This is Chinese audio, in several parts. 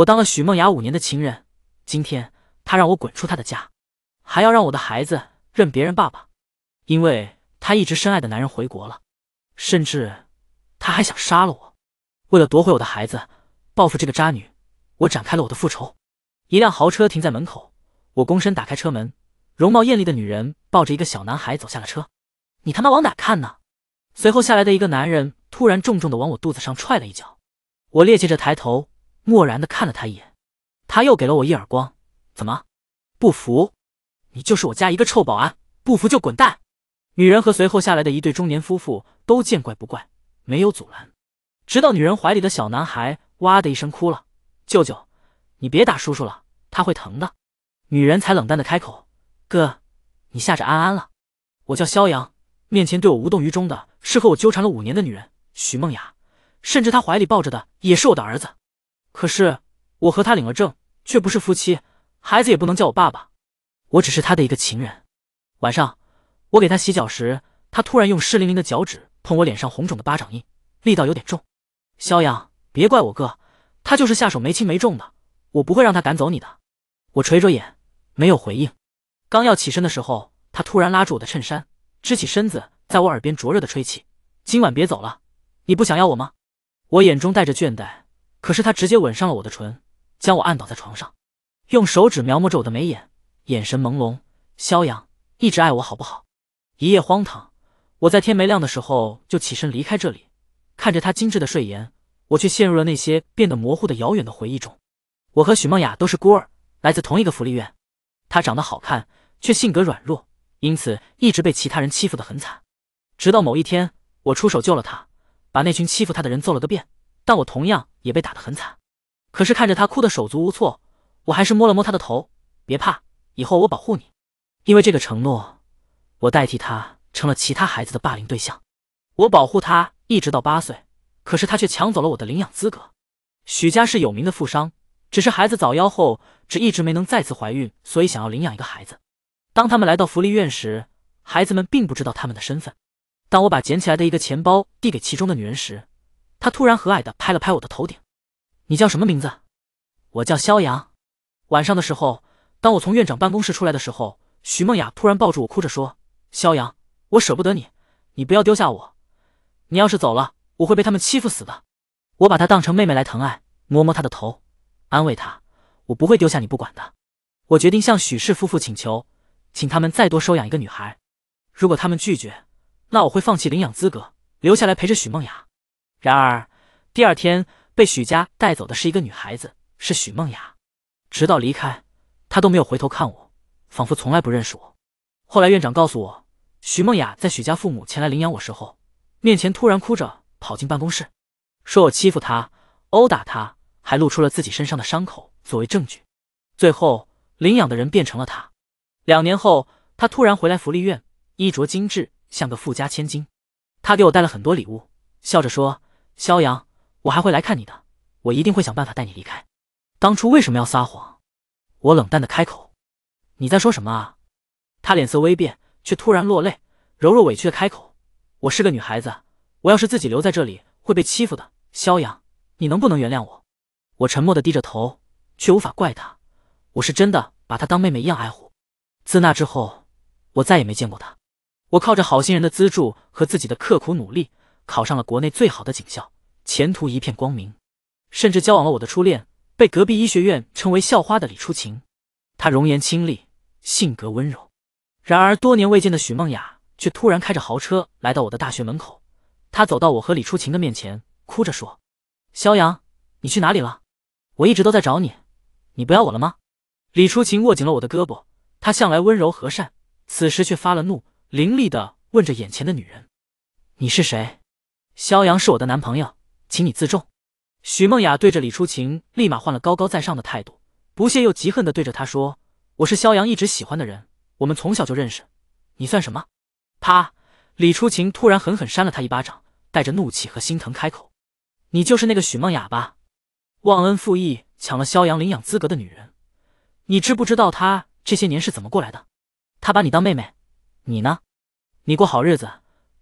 我当了许梦雅五年的情人，今天她让我滚出她的家，还要让我的孩子认别人爸爸，因为她一直深爱的男人回国了，甚至她还想杀了我，为了夺回我的孩子，报复这个渣女，我展开了我的复仇。一辆豪车停在门口，我躬身打开车门，容貌艳丽的女人抱着一个小男孩走下了车。你他妈往哪看呢？随后下来的一个男人突然重重的往我肚子上踹了一脚，我趔趄着抬头。漠然的看了他一眼，他又给了我一耳光。怎么，不服？你就是我家一个臭保安，不服就滚蛋！女人和随后下来的一对中年夫妇都见怪不怪，没有阻拦。直到女人怀里的小男孩哇的一声哭了，舅舅，你别打叔叔了，他会疼的。女人才冷淡的开口：“哥，你吓着安安了。我叫肖阳，面前对我无动于衷的是和我纠缠了五年的女人许梦雅，甚至她怀里抱着的也是我的儿子。”可是我和他领了证，却不是夫妻，孩子也不能叫我爸爸，我只是他的一个情人。晚上我给他洗脚时，他突然用湿淋淋的脚趾碰我脸上红肿的巴掌印，力道有点重。肖阳，别怪我哥，他就是下手没轻没重的。我不会让他赶走你的。我垂着眼，没有回应。刚要起身的时候，他突然拉住我的衬衫，支起身子，在我耳边灼热的吹气：“今晚别走了，你不想要我吗？”我眼中带着倦怠。可是他直接吻上了我的唇，将我按倒在床上，用手指描摹着我的眉眼，眼神朦胧。萧阳，一直爱我好不好？一夜荒唐，我在天没亮的时候就起身离开这里，看着他精致的睡颜，我却陷入了那些变得模糊的遥远的回忆中。我和许梦雅都是孤儿，来自同一个福利院。她长得好看，却性格软弱，因此一直被其他人欺负得很惨。直到某一天，我出手救了她，把那群欺负她的人揍了个遍。但我同样也被打得很惨，可是看着他哭得手足无措，我还是摸了摸他的头，别怕，以后我保护你。因为这个承诺，我代替他成了其他孩子的霸凌对象。我保护他一直到八岁，可是他却抢走了我的领养资格。许家是有名的富商，只是孩子早夭后，只一直没能再次怀孕，所以想要领养一个孩子。当他们来到福利院时，孩子们并不知道他们的身份。当我把捡起来的一个钱包递给其中的女人时，他突然和蔼地拍了拍我的头顶，“你叫什么名字？”“我叫肖阳。”晚上的时候，当我从院长办公室出来的时候，许梦雅突然抱住我，哭着说：“肖阳，我舍不得你，你不要丢下我，你要是走了，我会被他们欺负死的。”我把她当成妹妹来疼爱，摸摸她的头，安慰她：“我不会丢下你不管的。”我决定向许氏夫妇请求，请他们再多收养一个女孩。如果他们拒绝，那我会放弃领养资格，留下来陪着许梦雅。然而，第二天被许家带走的是一个女孩子，是许梦雅。直到离开，她都没有回头看我，仿佛从来不认识我。后来院长告诉我，许梦雅在许家父母前来领养我时候，面前突然哭着跑进办公室，说我欺负她、殴打她，还露出了自己身上的伤口作为证据。最后，领养的人变成了她。两年后，她突然回来福利院，衣着精致，像个富家千金。她给我带了很多礼物，笑着说。萧阳，我还会来看你的，我一定会想办法带你离开。当初为什么要撒谎？我冷淡的开口。你在说什么啊？他脸色微变，却突然落泪，柔弱委屈的开口：“我是个女孩子，我要是自己留在这里会被欺负的。”萧阳，你能不能原谅我？我沉默的低着头，却无法怪他。我是真的把她当妹妹一样爱护。自那之后，我再也没见过她。我靠着好心人的资助和自己的刻苦努力。考上了国内最好的警校，前途一片光明，甚至交往了我的初恋，被隔壁医学院称为校花的李初晴。她容颜清丽，性格温柔。然而多年未见的许梦雅却突然开着豪车来到我的大学门口。她走到我和李初晴的面前，哭着说：“肖阳，你去哪里了？我一直都在找你，你不要我了吗？”李初晴握紧了我的胳膊，她向来温柔和善，此时却发了怒，凌厉的问着眼前的女人：“你是谁？”萧阳是我的男朋友，请你自重。许梦雅对着李初晴立马换了高高在上的态度，不屑又极恨的对着他说：“我是萧阳一直喜欢的人，我们从小就认识，你算什么？”啪！李初晴突然狠狠扇了他一巴掌，带着怒气和心疼开口：“你就是那个许梦雅吧？忘恩负义，抢了萧阳领养资格的女人，你知不知道她这些年是怎么过来的？她把你当妹妹，你呢？你过好日子，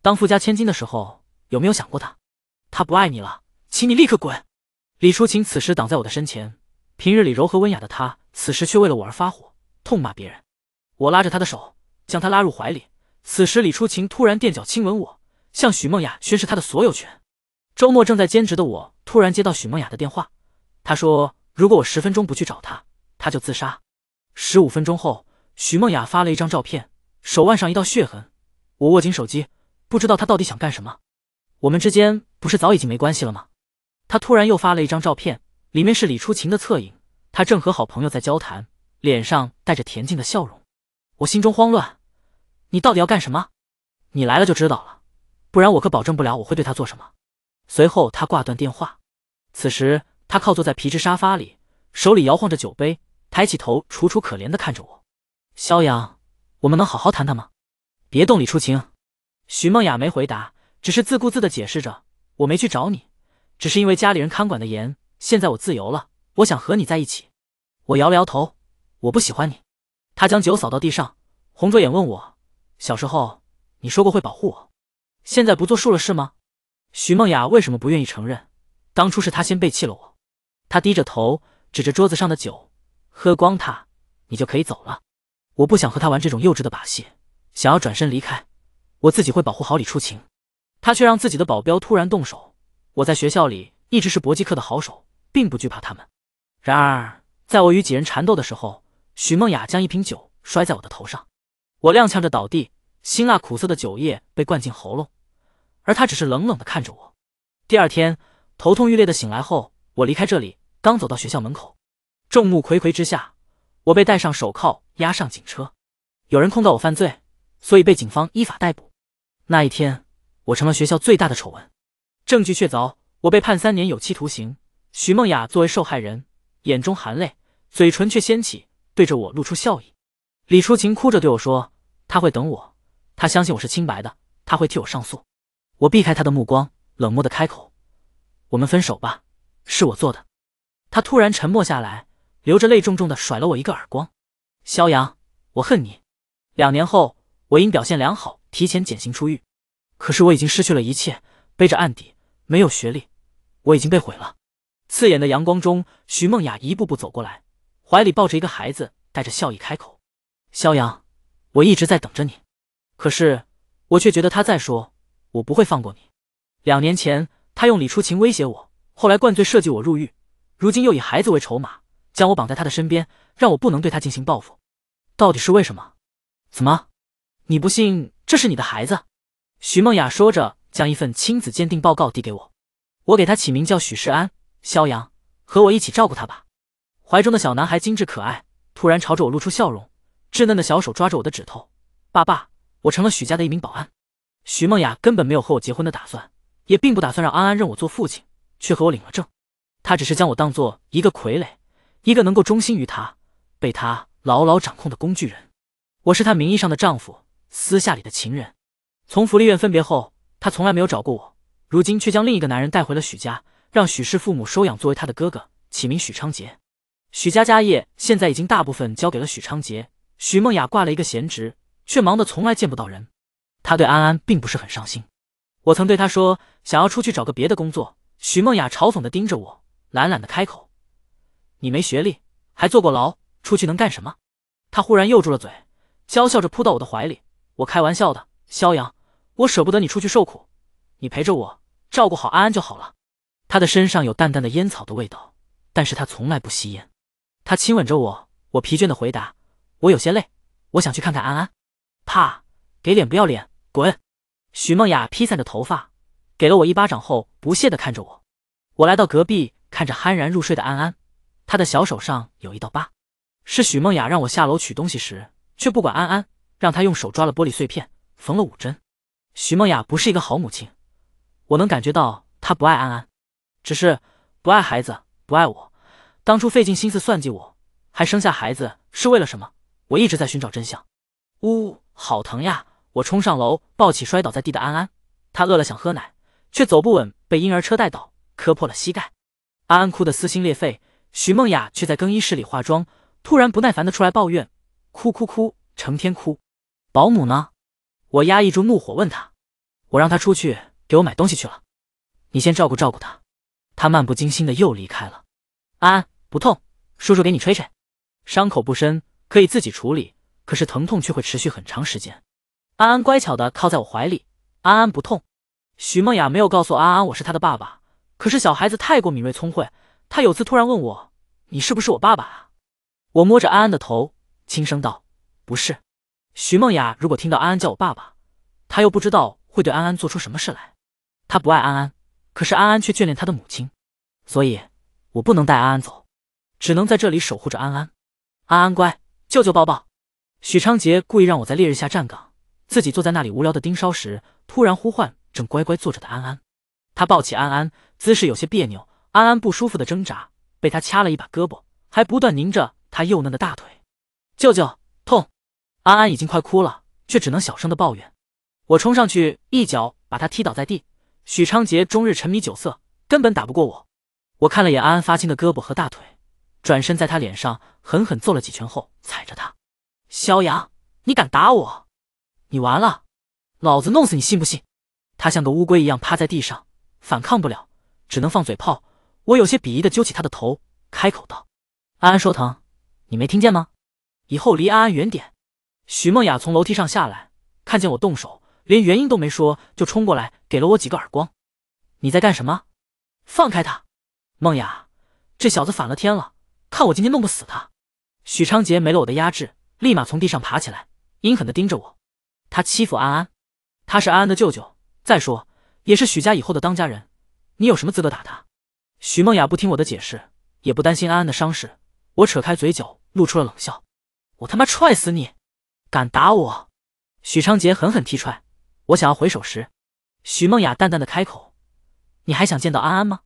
当富家千金的时候。”有没有想过他？他不爱你了，请你立刻滚！李初晴此时挡在我的身前，平日里柔和温雅的她，此时却为了我而发火，痛骂别人。我拉着她的手，将她拉入怀里。此时李初晴突然垫脚亲吻我，向许梦雅宣誓她的所有权。周末正在兼职的我，突然接到许梦雅的电话，她说如果我十分钟不去找她，她就自杀。十五分钟后，许梦雅发了一张照片，手腕上一道血痕。我握紧手机，不知道她到底想干什么。我们之间不是早已经没关系了吗？他突然又发了一张照片，里面是李初晴的侧影，他正和好朋友在交谈，脸上带着恬静的笑容。我心中慌乱，你到底要干什么？你来了就知道了，不然我可保证不了我会对他做什么。随后他挂断电话，此时他靠坐在皮质沙发里，手里摇晃着酒杯，抬起头楚楚可怜的看着我。肖阳，我们能好好谈谈吗？别动李初晴。许梦雅没回答。只是自顾自的解释着，我没去找你，只是因为家里人看管的严。现在我自由了，我想和你在一起。我摇了摇头，我不喜欢你。他将酒扫到地上，红着眼问我：“小时候你说过会保护我，现在不作数了是吗？”徐梦雅为什么不愿意承认，当初是他先背弃了我？他低着头，指着桌子上的酒，喝光它，你就可以走了。我不想和他玩这种幼稚的把戏，想要转身离开，我自己会保护好李初晴。他却让自己的保镖突然动手。我在学校里一直是搏击课的好手，并不惧怕他们。然而，在我与几人缠斗的时候，许梦雅将一瓶酒摔在我的头上，我踉跄着倒地，辛辣苦涩的酒液被灌进喉咙，而他只是冷冷的看着我。第二天头痛欲裂的醒来后，我离开这里，刚走到学校门口，众目睽睽之下，我被戴上手铐押上警车。有人控告我犯罪，所以被警方依法逮捕。那一天。我成了学校最大的丑闻，证据确凿，我被判三年有期徒刑。许梦雅作为受害人，眼中含泪，嘴唇却掀起，对着我露出笑意。李淑琴哭着对我说：“他会等我，他相信我是清白的，他会替我上诉。”我避开他的目光，冷漠的开口：“我们分手吧，是我做的。”他突然沉默下来，流着泪重重的甩了我一个耳光：“肖阳，我恨你！”两年后，我因表现良好提前减刑出狱。可是我已经失去了一切，背着案底，没有学历，我已经被毁了。刺眼的阳光中，徐梦雅一步步走过来，怀里抱着一个孩子，带着笑意开口：“萧阳，我一直在等着你。可是我却觉得他在说，我不会放过你。两年前，他用李初晴威胁我，后来灌醉设计我入狱，如今又以孩子为筹码，将我绑在他的身边，让我不能对他进行报复。到底是为什么？怎么，你不信这是你的孩子？”许梦雅说着，将一份亲子鉴定报告递给我。我给他起名叫许世安。肖阳，和我一起照顾他吧。怀中的小男孩精致可爱，突然朝着我露出笑容，稚嫩的小手抓着我的指头。爸爸，我成了许家的一名保安。许梦雅根本没有和我结婚的打算，也并不打算让安安认我做父亲，却和我领了证。她只是将我当做一个傀儡，一个能够忠心于她、被她牢牢掌控的工具人。我是她名义上的丈夫，私下里的情人。从福利院分别后，他从来没有找过我。如今却将另一个男人带回了许家，让许氏父母收养作为他的哥哥，起名许昌杰。许家家业现在已经大部分交给了许昌杰。许梦雅挂了一个闲职，却忙得从来见不到人。他对安安并不是很上心。我曾对他说想要出去找个别的工作。许梦雅嘲讽的盯着我，懒懒的开口：“你没学历，还坐过牢，出去能干什么？”他忽然又住了嘴，娇笑着扑到我的怀里。我开玩笑的：“肖阳。”我舍不得你出去受苦，你陪着我，照顾好安安就好了。他的身上有淡淡的烟草的味道，但是他从来不吸烟。他亲吻着我，我疲倦的回答：“我有些累，我想去看看安安。”啪，给脸不要脸，滚！许梦雅披散着头发，给了我一巴掌后，不屑的看着我。我来到隔壁，看着酣然入睡的安安，他的小手上有一道疤，是许梦雅让我下楼取东西时，却不管安安，让他用手抓了玻璃碎片，缝了五针。徐梦雅不是一个好母亲，我能感觉到她不爱安安，只是不爱孩子，不爱我。当初费尽心思算计我，还生下孩子是为了什么？我一直在寻找真相。呜，好疼呀！我冲上楼抱起摔倒在地的安安，她饿了想喝奶，却走不稳，被婴儿车带倒，磕破了膝盖。安安哭得撕心裂肺，徐梦雅却在更衣室里化妆，突然不耐烦的出来抱怨：“哭哭哭，成天哭，保姆呢？”我压抑住怒火，问他：“我让他出去给我买东西去了，你先照顾照顾他。”他漫不经心的又离开了。安安不痛，叔叔给你吹吹，伤口不深，可以自己处理，可是疼痛却会持续很长时间。安安乖巧的靠在我怀里。安安不痛。许梦雅没有告诉安安我是她的爸爸，可是小孩子太过敏锐聪慧，他有次突然问我：“你是不是我爸爸啊？”我摸着安安的头，轻声道：“不是。”徐梦雅如果听到安安叫我爸爸，她又不知道会对安安做出什么事来。她不爱安安，可是安安却眷恋她的母亲，所以，我不能带安安走，只能在这里守护着安安。安安乖，舅舅抱抱。许昌杰故意让我在烈日下站岗，自己坐在那里无聊的盯梢时，突然呼唤正乖乖坐着的安安。他抱起安安，姿势有些别扭，安安不舒服的挣扎，被他掐了一把胳膊，还不断拧着他幼嫩的大腿。舅舅。安安已经快哭了，却只能小声的抱怨。我冲上去一脚把他踢倒在地。许昌杰终日沉迷酒色，根本打不过我。我看了眼安安发青的胳膊和大腿，转身在他脸上狠狠揍了几拳后踩着他。肖阳，你敢打我？你完了，老子弄死你，信不信？他像个乌龟一样趴在地上，反抗不了，只能放嘴炮。我有些鄙夷的揪起他的头，开口道：“安安说疼，你没听见吗？以后离安安远点。”许梦雅从楼梯上下来，看见我动手，连原因都没说，就冲过来给了我几个耳光。你在干什么？放开他！梦雅，这小子反了天了，看我今天弄不死他！许昌杰没了我的压制，立马从地上爬起来，阴狠地盯着我。他欺负安安，他是安安的舅舅，再说也是许家以后的当家人，你有什么资格打他？许梦雅不听我的解释，也不担心安安的伤势，我扯开嘴角露出了冷笑。我他妈踹死你！敢打我！许昌杰狠狠踢踹，我想要回手时，许梦雅淡淡的开口：“你还想见到安安吗？”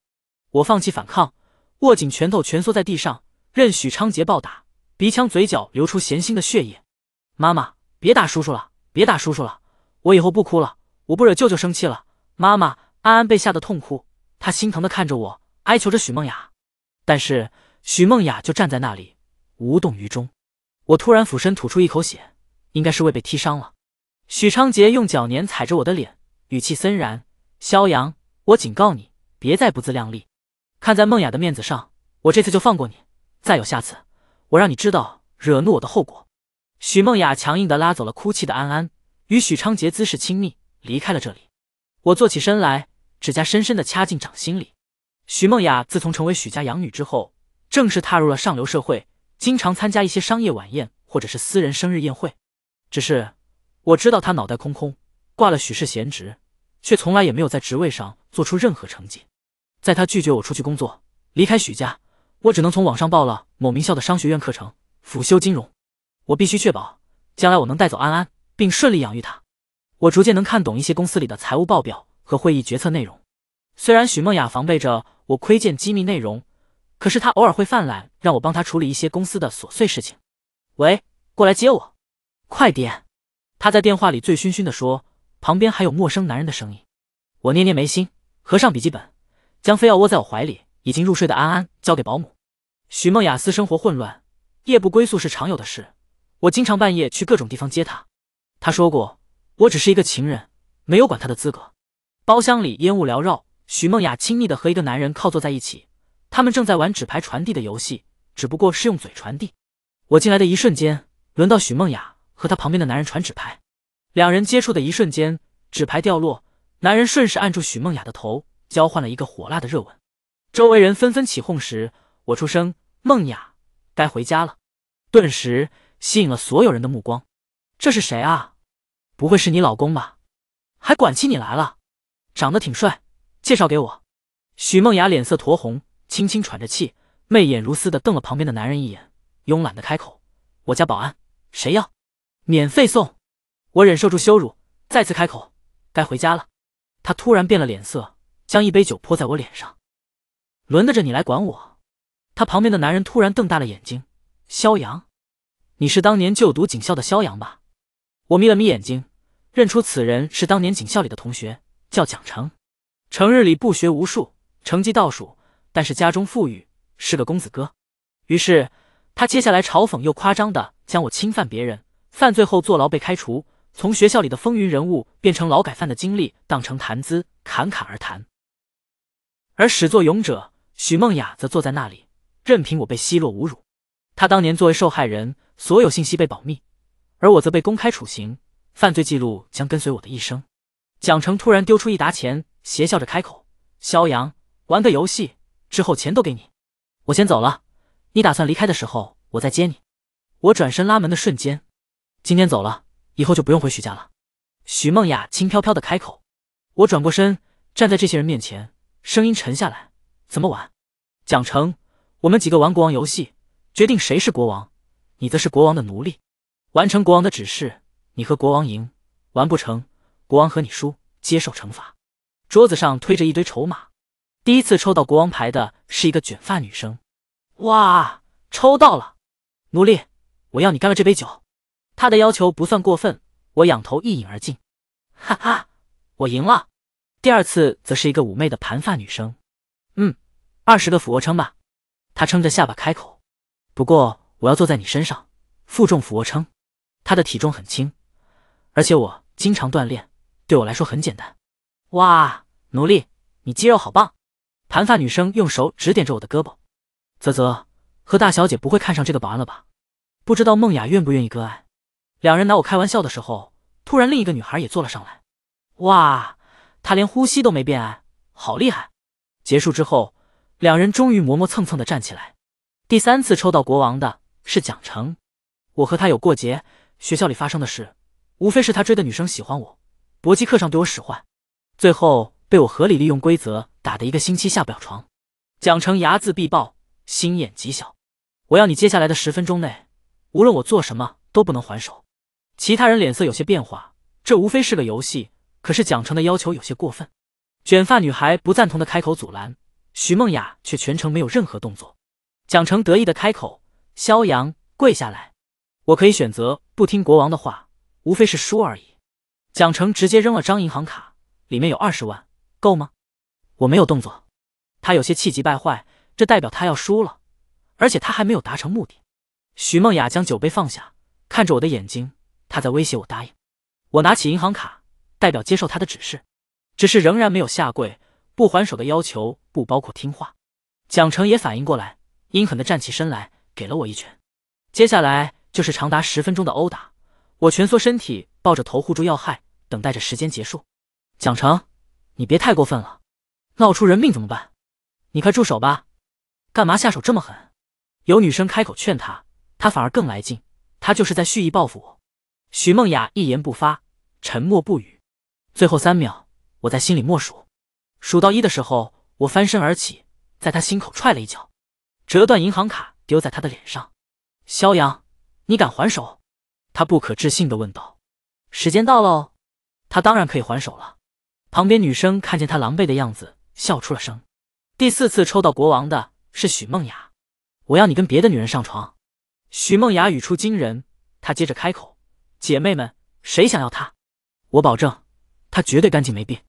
我放弃反抗，握紧拳头蜷缩在地上，任许昌杰暴打，鼻腔、嘴角流出咸腥的血液。妈妈，别打叔叔了，别打叔叔了，我以后不哭了，我不惹舅舅生气了。妈妈，安安被吓得痛哭，她心疼的看着我，哀求着许梦雅，但是许梦雅就站在那里，无动于衷。我突然俯身吐出一口血。应该是未被踢伤了。许昌杰用脚碾踩着我的脸，语气森然：“萧阳，我警告你，别再不自量力。看在梦雅的面子上，我这次就放过你。再有下次，我让你知道惹怒我的后果。”许梦雅强硬的拉走了哭泣的安安，与许昌杰姿势亲密离开了这里。我坐起身来，指甲深深的掐进掌心里。许梦雅自从成为许家养女之后，正式踏入了上流社会，经常参加一些商业晚宴或者是私人生日宴会。只是，我知道他脑袋空空，挂了许氏闲职，却从来也没有在职位上做出任何成绩。在他拒绝我出去工作，离开许家，我只能从网上报了某名校的商学院课程，辅修金融。我必须确保将来我能带走安安，并顺利养育他。我逐渐能看懂一些公司里的财务报表和会议决策内容。虽然许梦雅防备着我窥见机密内容，可是她偶尔会犯懒，让我帮她处理一些公司的琐碎事情。喂，过来接我。快点！他在电话里醉醺醺的说，旁边还有陌生男人的声音。我捏捏眉心，合上笔记本，将非要窝在我怀里已经入睡的安安交给保姆。许梦雅私生活混乱，夜不归宿是常有的事，我经常半夜去各种地方接她。她说过，我只是一个情人，没有管她的资格。包厢里烟雾缭绕，许梦雅亲密的和一个男人靠坐在一起，他们正在玩纸牌传递的游戏，只不过是用嘴传递。我进来的一瞬间，轮到许梦雅。和他旁边的男人传纸牌，两人接触的一瞬间，纸牌掉落，男人顺势按住许梦雅的头，交换了一个火辣的热吻。周围人纷纷起哄时，我出声：“梦雅，该回家了。”顿时吸引了所有人的目光。这是谁啊？不会是你老公吧？还管起你来了？长得挺帅，介绍给我。许梦雅脸色酡红，轻轻喘着气，媚眼如丝的瞪了旁边的男人一眼，慵懒的开口：“我家保安，谁要？”免费送，我忍受住羞辱，再次开口：“该回家了。”他突然变了脸色，将一杯酒泼在我脸上。轮得着你来管我？他旁边的男人突然瞪大了眼睛：“萧阳，你是当年就读警校的萧阳吧？”我眯了眯眼睛，认出此人是当年警校里的同学，叫蒋成。成日里不学无术，成绩倒数，但是家中富裕，是个公子哥。于是他接下来嘲讽又夸张的将我侵犯别人。犯罪后坐牢被开除，从学校里的风云人物变成劳改犯的经历当成谈资侃侃而谈，而始作俑者许梦雅则坐在那里，任凭我被奚落侮辱。她当年作为受害人，所有信息被保密，而我则被公开处刑，犯罪记录将跟随我的一生。蒋成突然丢出一沓钱，邪笑着开口：“肖阳，玩个游戏，之后钱都给你。我先走了，你打算离开的时候，我再接你。”我转身拉门的瞬间。今天走了，以后就不用回许家了。许梦雅轻飘飘的开口。我转过身，站在这些人面前，声音沉下来：“怎么玩？蒋成，我们几个玩国王游戏，决定谁是国王，你则是国王的奴隶，完成国王的指示，你和国王赢；完不成，国王和你输，接受惩罚。”桌子上推着一堆筹码，第一次抽到国王牌的是一个卷发女生。哇，抽到了！奴隶，我要你干了这杯酒。他的要求不算过分，我仰头一饮而尽，哈哈，我赢了。第二次则是一个妩媚的盘发女生，嗯，二十个俯卧撑吧。她撑着下巴开口，不过我要坐在你身上，负重俯卧撑。她的体重很轻，而且我经常锻炼，对我来说很简单。哇，奴隶，你肌肉好棒！盘发女生用手指点着我的胳膊，啧啧，何大小姐不会看上这个保安了吧？不知道梦雅愿不愿意割爱。两人拿我开玩笑的时候，突然另一个女孩也坐了上来。哇，她连呼吸都没变暗，好厉害！结束之后，两人终于磨磨蹭蹭的站起来。第三次抽到国王的是蒋成，我和他有过节。学校里发生的事，无非是他追的女生喜欢我，搏击课上对我使坏，最后被我合理利用规则打的一个星期下不了床。蒋成睚眦必报，心眼极小，我要你接下来的十分钟内，无论我做什么都不能还手。其他人脸色有些变化，这无非是个游戏，可是蒋成的要求有些过分。卷发女孩不赞同的开口阻拦，许梦雅却全程没有任何动作。蒋成得意的开口：“萧阳，跪下来，我可以选择不听国王的话，无非是输而已。”蒋成直接扔了张银行卡，里面有二十万，够吗？我没有动作，他有些气急败坏，这代表他要输了，而且他还没有达成目的。许梦雅将酒杯放下，看着我的眼睛。他在威胁我答应，我拿起银行卡，代表接受他的指示，只是仍然没有下跪、不还手的要求，不包括听话。蒋成也反应过来，阴狠地站起身来，给了我一拳。接下来就是长达十分钟的殴打，我蜷缩身体，抱着头护住要害，等待着时间结束。蒋成，你别太过分了，闹出人命怎么办？你快住手吧，干嘛下手这么狠？有女生开口劝他，他反而更来劲，他就是在蓄意报复我。许梦雅一言不发，沉默不语。最后三秒，我在心里默数，数到一的时候，我翻身而起，在他心口踹了一脚，折断银行卡丢在他的脸上。肖阳，你敢还手？他不可置信地问道。时间到喽，他当然可以还手了。旁边女生看见他狼狈的样子，笑出了声。第四次抽到国王的是许梦雅，我要你跟别的女人上床。许梦雅语出惊人，她接着开口。姐妹们，谁想要他？我保证，他绝对干净没病。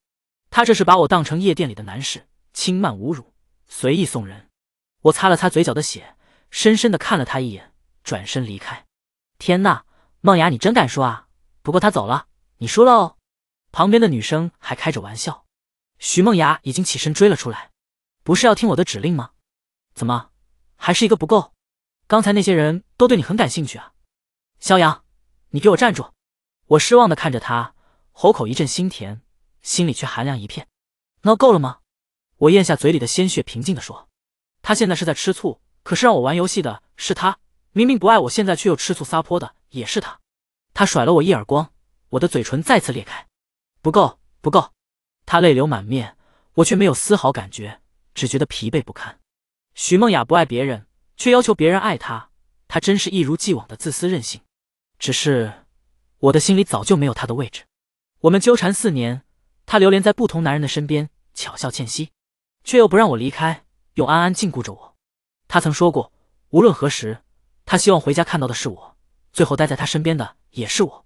他这是把我当成夜店里的男士，轻慢侮辱，随意送人。我擦了擦嘴角的血，深深的看了他一眼，转身离开。天呐，梦雅，你真敢说啊！不过他走了，你输了哦。旁边的女生还开着玩笑。徐梦雅已经起身追了出来，不是要听我的指令吗？怎么，还是一个不够？刚才那些人都对你很感兴趣啊，肖阳。你给我站住！我失望的看着他，喉口一阵心甜，心里却寒凉一片。闹够了吗？我咽下嘴里的鲜血，平静的说：“他现在是在吃醋，可是让我玩游戏的是他，明明不爱我，现在却又吃醋撒泼的也是他。”他甩了我一耳光，我的嘴唇再次裂开。不够，不够！他泪流满面，我却没有丝毫感觉，只觉得疲惫不堪。许梦雅不爱别人，却要求别人爱她，她真是一如既往的自私任性。只是，我的心里早就没有他的位置。我们纠缠四年，他流连在不同男人的身边，巧笑倩兮，却又不让我离开，用安安禁锢着我。他曾说过，无论何时，他希望回家看到的是我，最后待在他身边的也是我。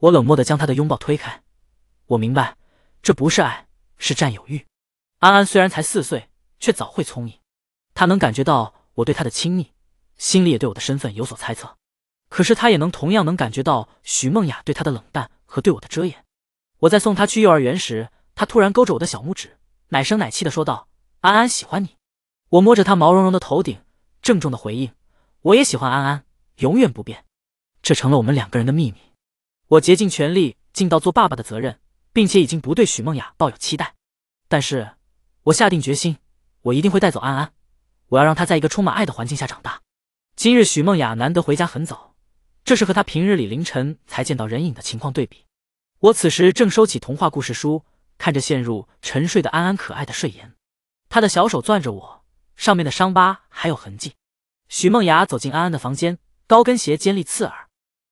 我冷漠地将他的拥抱推开。我明白，这不是爱，是占有欲。安安虽然才四岁，却早会聪颖，他能感觉到我对他的亲密，心里也对我的身份有所猜测。可是他也能同样能感觉到许梦雅对他的冷淡和对我的遮掩。我在送他去幼儿园时，他突然勾着我的小拇指，奶声奶气的说道：“安安喜欢你。”我摸着他毛茸茸的头顶，郑重的回应：“我也喜欢安安，永远不变。”这成了我们两个人的秘密。我竭尽全力，尽到做爸爸的责任，并且已经不对许梦雅抱有期待。但是，我下定决心，我一定会带走安安。我要让她在一个充满爱的环境下长大。今日许梦雅难得回家很早。这是和他平日里凌晨才见到人影的情况对比。我此时正收起童话故事书，看着陷入沉睡的安安可爱的睡颜，他的小手攥着我，上面的伤疤还有痕迹。许梦雅走进安安的房间，高跟鞋尖利刺耳。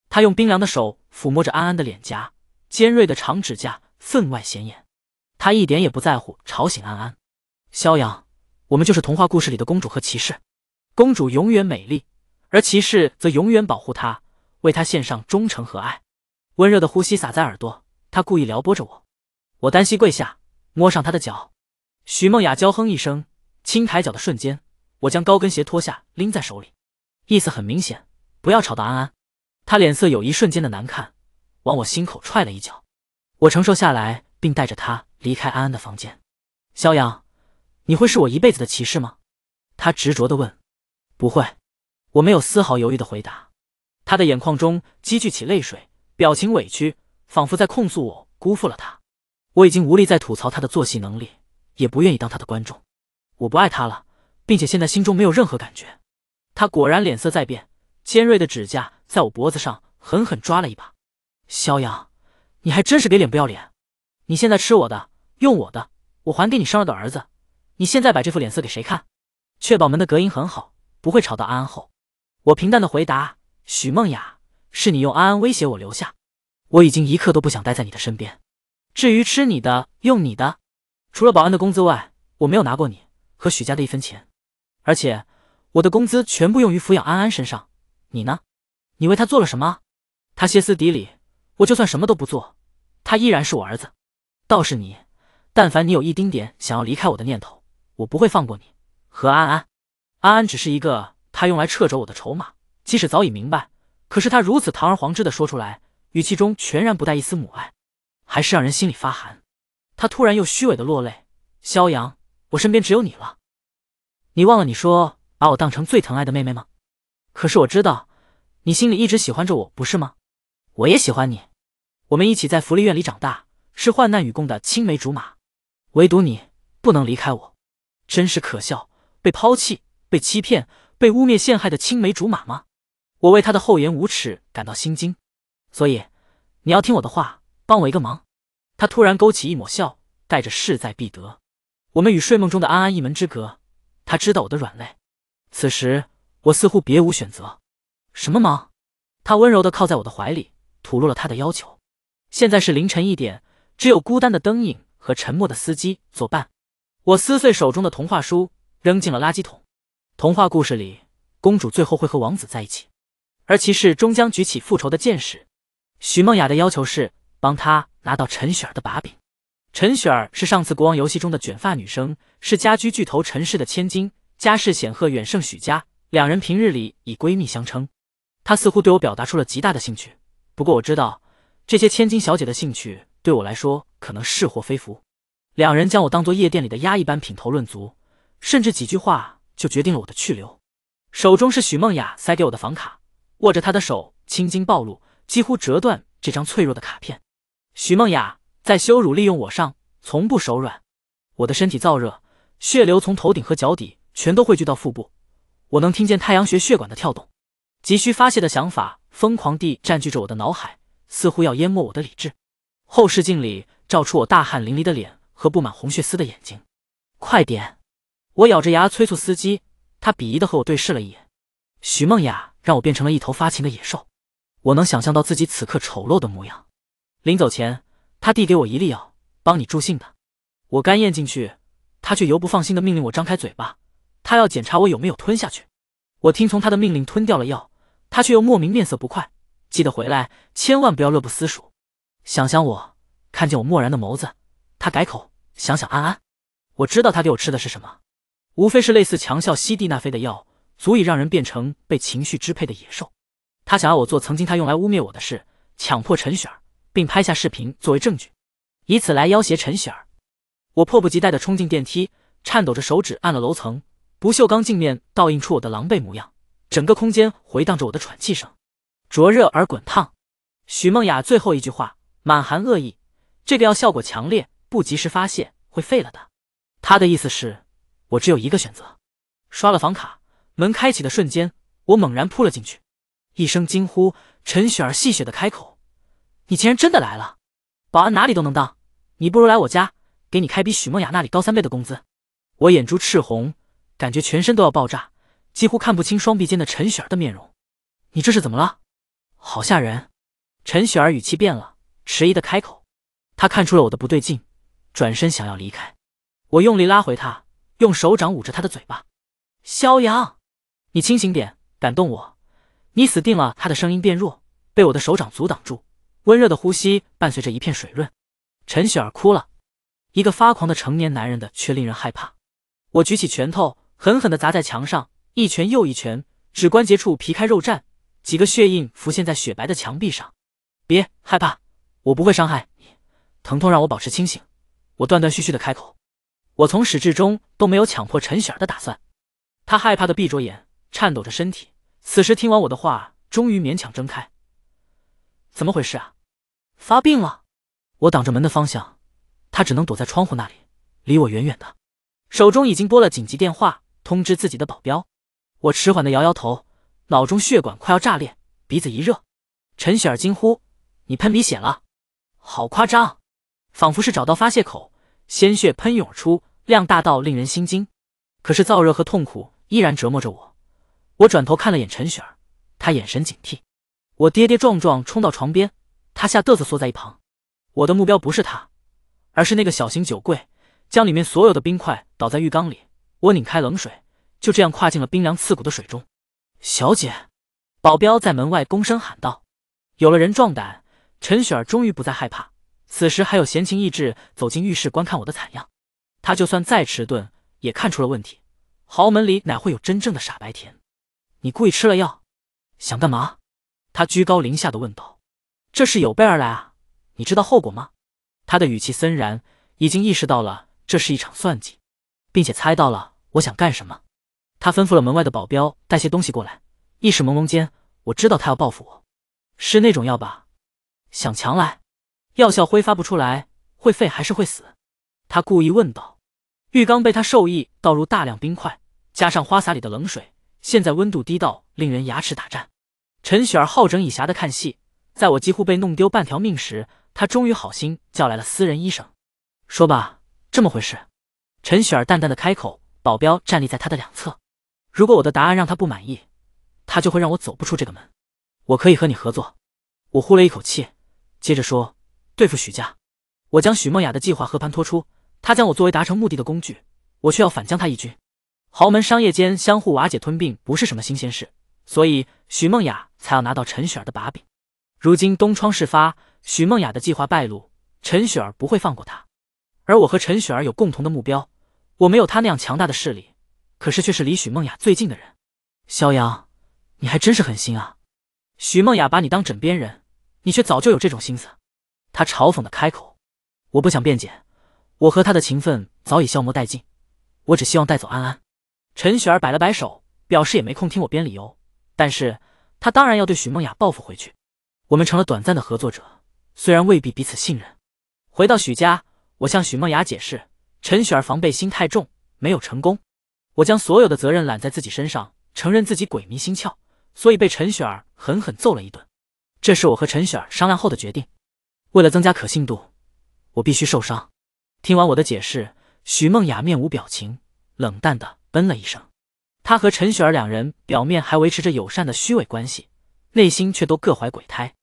她用冰凉的手抚摸着安安的脸颊，尖锐的长指甲分外显眼。她一点也不在乎吵醒安安。肖阳，我们就是童话故事里的公主和骑士，公主永远美丽，而骑士则永远保护她。为他献上忠诚和爱，温热的呼吸洒在耳朵，他故意撩拨着我。我单膝跪下，摸上他的脚。徐梦雅娇哼一声，轻抬脚的瞬间，我将高跟鞋脱下拎在手里，意思很明显，不要吵到安安。他脸色有一瞬间的难看，往我心口踹了一脚，我承受下来，并带着他离开安安的房间。肖阳，你会是我一辈子的骑士吗？他执着的问。不会，我没有丝毫犹豫的回答。他的眼眶中积聚起泪水，表情委屈，仿佛在控诉我辜负了他。我已经无力再吐槽他的作戏能力，也不愿意当他的观众。我不爱他了，并且现在心中没有任何感觉。他果然脸色在变，尖锐的指甲在我脖子上狠狠抓了一把。肖阳，你还真是给脸不要脸！你现在吃我的，用我的，我还给你生了个儿子，你现在把这副脸色给谁看？确保门的隔音很好，不会吵到安安。后我平淡的回答。许梦雅，是你用安安威胁我留下。我已经一刻都不想待在你的身边。至于吃你的，用你的，除了保安的工资外，我没有拿过你和许家的一分钱。而且我的工资全部用于抚养安安身上。你呢？你为他做了什么？他歇斯底里。我就算什么都不做，他依然是我儿子。倒是你，但凡你有一丁点想要离开我的念头，我不会放过你和安安。安安只是一个他用来掣肘我的筹码。即使早已明白，可是他如此堂而皇之的说出来，语气中全然不带一丝母爱，还是让人心里发寒。他突然又虚伪的落泪：“萧阳，我身边只有你了。你忘了你说把我当成最疼爱的妹妹吗？可是我知道，你心里一直喜欢着我，不是吗？我也喜欢你。我们一起在福利院里长大，是患难与共的青梅竹马。唯独你不能离开我，真是可笑！被抛弃、被欺骗、被污蔑陷害的青梅竹马吗？”我为他的厚颜无耻感到心惊，所以你要听我的话，帮我一个忙。他突然勾起一抹笑，带着势在必得。我们与睡梦中的安安一门之隔，他知道我的软肋。此时我似乎别无选择。什么忙？他温柔地靠在我的怀里，吐露了他的要求。现在是凌晨一点，只有孤单的灯影和沉默的司机作伴。我撕碎手中的童话书，扔进了垃圾桶。童话故事里，公主最后会和王子在一起。而骑士终将举起复仇的剑士。许梦雅的要求是帮他拿到陈雪儿的把柄。陈雪儿是上次国王游戏中的卷发女生，是家居巨头陈氏的千金，家世显赫，远胜许家。两人平日里以闺蜜相称。她似乎对我表达出了极大的兴趣，不过我知道这些千金小姐的兴趣对我来说可能是祸非福。两人将我当做夜店里的鸭一般品头论足，甚至几句话就决定了我的去留。手中是许梦雅塞给我的房卡。握着他的手，青筋暴露，几乎折断这张脆弱的卡片。许梦雅在羞辱、利用我上，从不手软。我的身体燥热，血流从头顶和脚底全都汇聚到腹部，我能听见太阳穴血管的跳动。急需发泄的想法疯狂地占据着我的脑海，似乎要淹没我的理智。后视镜里照出我大汗淋漓的脸和布满红血丝的眼睛。快点！我咬着牙催促司机，他鄙夷的和我对视了一眼。许梦雅让我变成了一头发情的野兽，我能想象到自己此刻丑陋的模样。临走前，她递给我一粒药，帮你助兴的。我干咽进去，她却犹不放心的命令我张开嘴巴，她要检查我有没有吞下去。我听从她的命令吞掉了药，她却又莫名面色不快。记得回来千万不要乐不思蜀，想想我，看见我漠然的眸子，她改口想想安安。我知道她给我吃的是什么，无非是类似强效西地那非的药。足以让人变成被情绪支配的野兽。他想要我做曾经他用来污蔑我的事，强迫陈雪儿，并拍下视频作为证据，以此来要挟陈雪儿。我迫不及待地冲进电梯，颤抖着手指按了楼层。不锈钢镜面倒映出我的狼狈模样，整个空间回荡着我的喘气声，灼热而滚烫。许梦雅最后一句话满含恶意：“这个药效果强烈，不及时发泄会废了的。”他的意思是，我只有一个选择：刷了房卡。门开启的瞬间，我猛然扑了进去。一声惊呼，陈雪儿戏谑的开口：“你竟然真的来了！保安哪里都能当，你不如来我家，给你开比许梦雅那里高三倍的工资。”我眼珠赤红，感觉全身都要爆炸，几乎看不清双臂间的陈雪儿的面容。“你这是怎么了？好吓人！”陈雪儿语气变了，迟疑的开口。她看出了我的不对劲，转身想要离开。我用力拉回她，用手掌捂着她的嘴巴。肖阳。你清醒点，敢动我，你死定了。他的声音变弱，被我的手掌阻挡住，温热的呼吸伴随着一片水润。陈雪儿哭了，一个发狂的成年男人的，却令人害怕。我举起拳头，狠狠的砸在墙上，一拳又一拳，指关节处皮开肉绽，几个血印浮现在雪白的墙壁上。别害怕，我不会伤害你。疼痛让我保持清醒，我断断续续的开口，我从始至终都没有强迫陈雪儿的打算。她害怕的闭着眼。颤抖着身体，此时听完我的话，终于勉强睁开。怎么回事啊？发病了？我挡着门的方向，他只能躲在窗户那里，离我远远的。手中已经拨了紧急电话，通知自己的保镖。我迟缓的摇摇头，脑中血管快要炸裂，鼻子一热。陈雪儿惊呼：“你喷鼻血了，好夸张！”仿佛是找到发泄口，鲜血喷涌而出，量大到令人心惊。可是燥热和痛苦依然折磨着我。我转头看了眼陈雪儿，她眼神警惕。我跌跌撞撞冲到床边，她吓得瑟缩在一旁。我的目标不是她，而是那个小型酒柜，将里面所有的冰块倒在浴缸里。我拧开冷水，就这样跨进了冰凉刺骨的水中。小姐，保镖在门外躬声喊道。有了人壮胆，陈雪儿终于不再害怕。此时还有闲情逸致走进浴室观看我的惨样。她就算再迟钝，也看出了问题。豪门里哪会有真正的傻白甜？你故意吃了药，想干嘛？他居高临下的问道。这是有备而来啊，你知道后果吗？他的语气森然，已经意识到了这是一场算计，并且猜到了我想干什么。他吩咐了门外的保镖带些东西过来。意识朦胧间，我知道他要报复我，是那种药吧？想强来，药效挥发不出来，会废还是会死？他故意问道。浴缸被他授意倒入大量冰块，加上花洒里的冷水。现在温度低到令人牙齿打颤，陈雪儿好整以暇的看戏。在我几乎被弄丢半条命时，她终于好心叫来了私人医生。说吧，这么回事。陈雪儿淡淡的开口，保镖站立在他的两侧。如果我的答案让他不满意，他就会让我走不出这个门。我可以和你合作。我呼了一口气，接着说，对付许家，我将许梦雅的计划和盘托出，他将我作为达成目的的工具，我却要反将他一军。豪门商业间相互瓦解吞并不是什么新鲜事，所以许梦雅才要拿到陈雪儿的把柄。如今东窗事发，许梦雅的计划败露，陈雪儿不会放过她。而我和陈雪儿有共同的目标，我没有她那样强大的势力，可是却是离许梦雅最近的人。萧阳，你还真是狠心啊！许梦雅把你当枕边人，你却早就有这种心思。他嘲讽的开口：“我不想辩解，我和她的情分早已消磨殆尽，我只希望带走安安。”陈雪儿摆了摆手，表示也没空听我编理由。但是她当然要对许梦雅报复回去。我们成了短暂的合作者，虽然未必彼此信任。回到许家，我向许梦雅解释，陈雪儿防备心太重，没有成功。我将所有的责任揽在自己身上，承认自己鬼迷心窍，所以被陈雪儿狠狠揍了一顿。这是我和陈雪儿商量后的决定。为了增加可信度，我必须受伤。听完我的解释，许梦雅面无表情，冷淡的。嗯了一声，他和陈雪儿两人表面还维持着友善的虚伪关系，内心却都各怀鬼胎。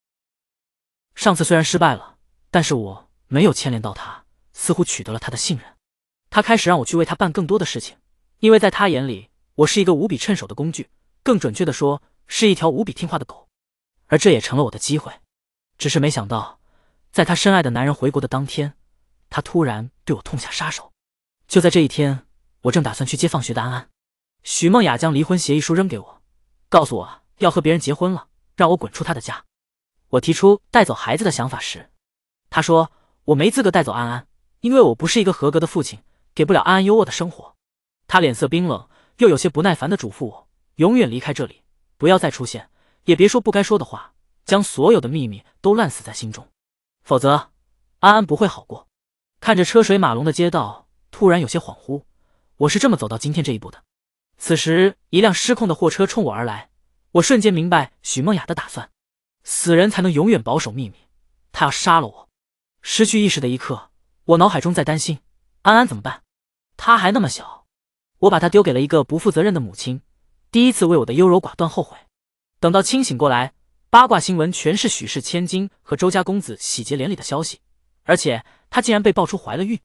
上次虽然失败了，但是我没有牵连到他，似乎取得了他的信任。他开始让我去为他办更多的事情，因为在他眼里，我是一个无比趁手的工具，更准确的说，是一条无比听话的狗。而这也成了我的机会，只是没想到，在他深爱的男人回国的当天，他突然对我痛下杀手。就在这一天。我正打算去接放学的安安，许梦雅将离婚协议书扔给我，告诉我要和别人结婚了，让我滚出她的家。我提出带走孩子的想法时，她说：“我没资格带走安安，因为我不是一个合格的父亲，给不了安安优渥的生活。”她脸色冰冷，又有些不耐烦的嘱咐我：“永远离开这里，不要再出现，也别说不该说的话，将所有的秘密都烂死在心中，否则安安不会好过。”看着车水马龙的街道，突然有些恍惚。我是这么走到今天这一步的。此时，一辆失控的货车冲我而来，我瞬间明白许梦雅的打算。死人才能永远保守秘密，她要杀了我。失去意识的一刻，我脑海中在担心安安怎么办，他还那么小，我把他丢给了一个不负责任的母亲。第一次为我的优柔寡断后悔。等到清醒过来，八卦新闻全是许氏千金和周家公子喜结连理的消息，而且她竟然被爆出怀了孕，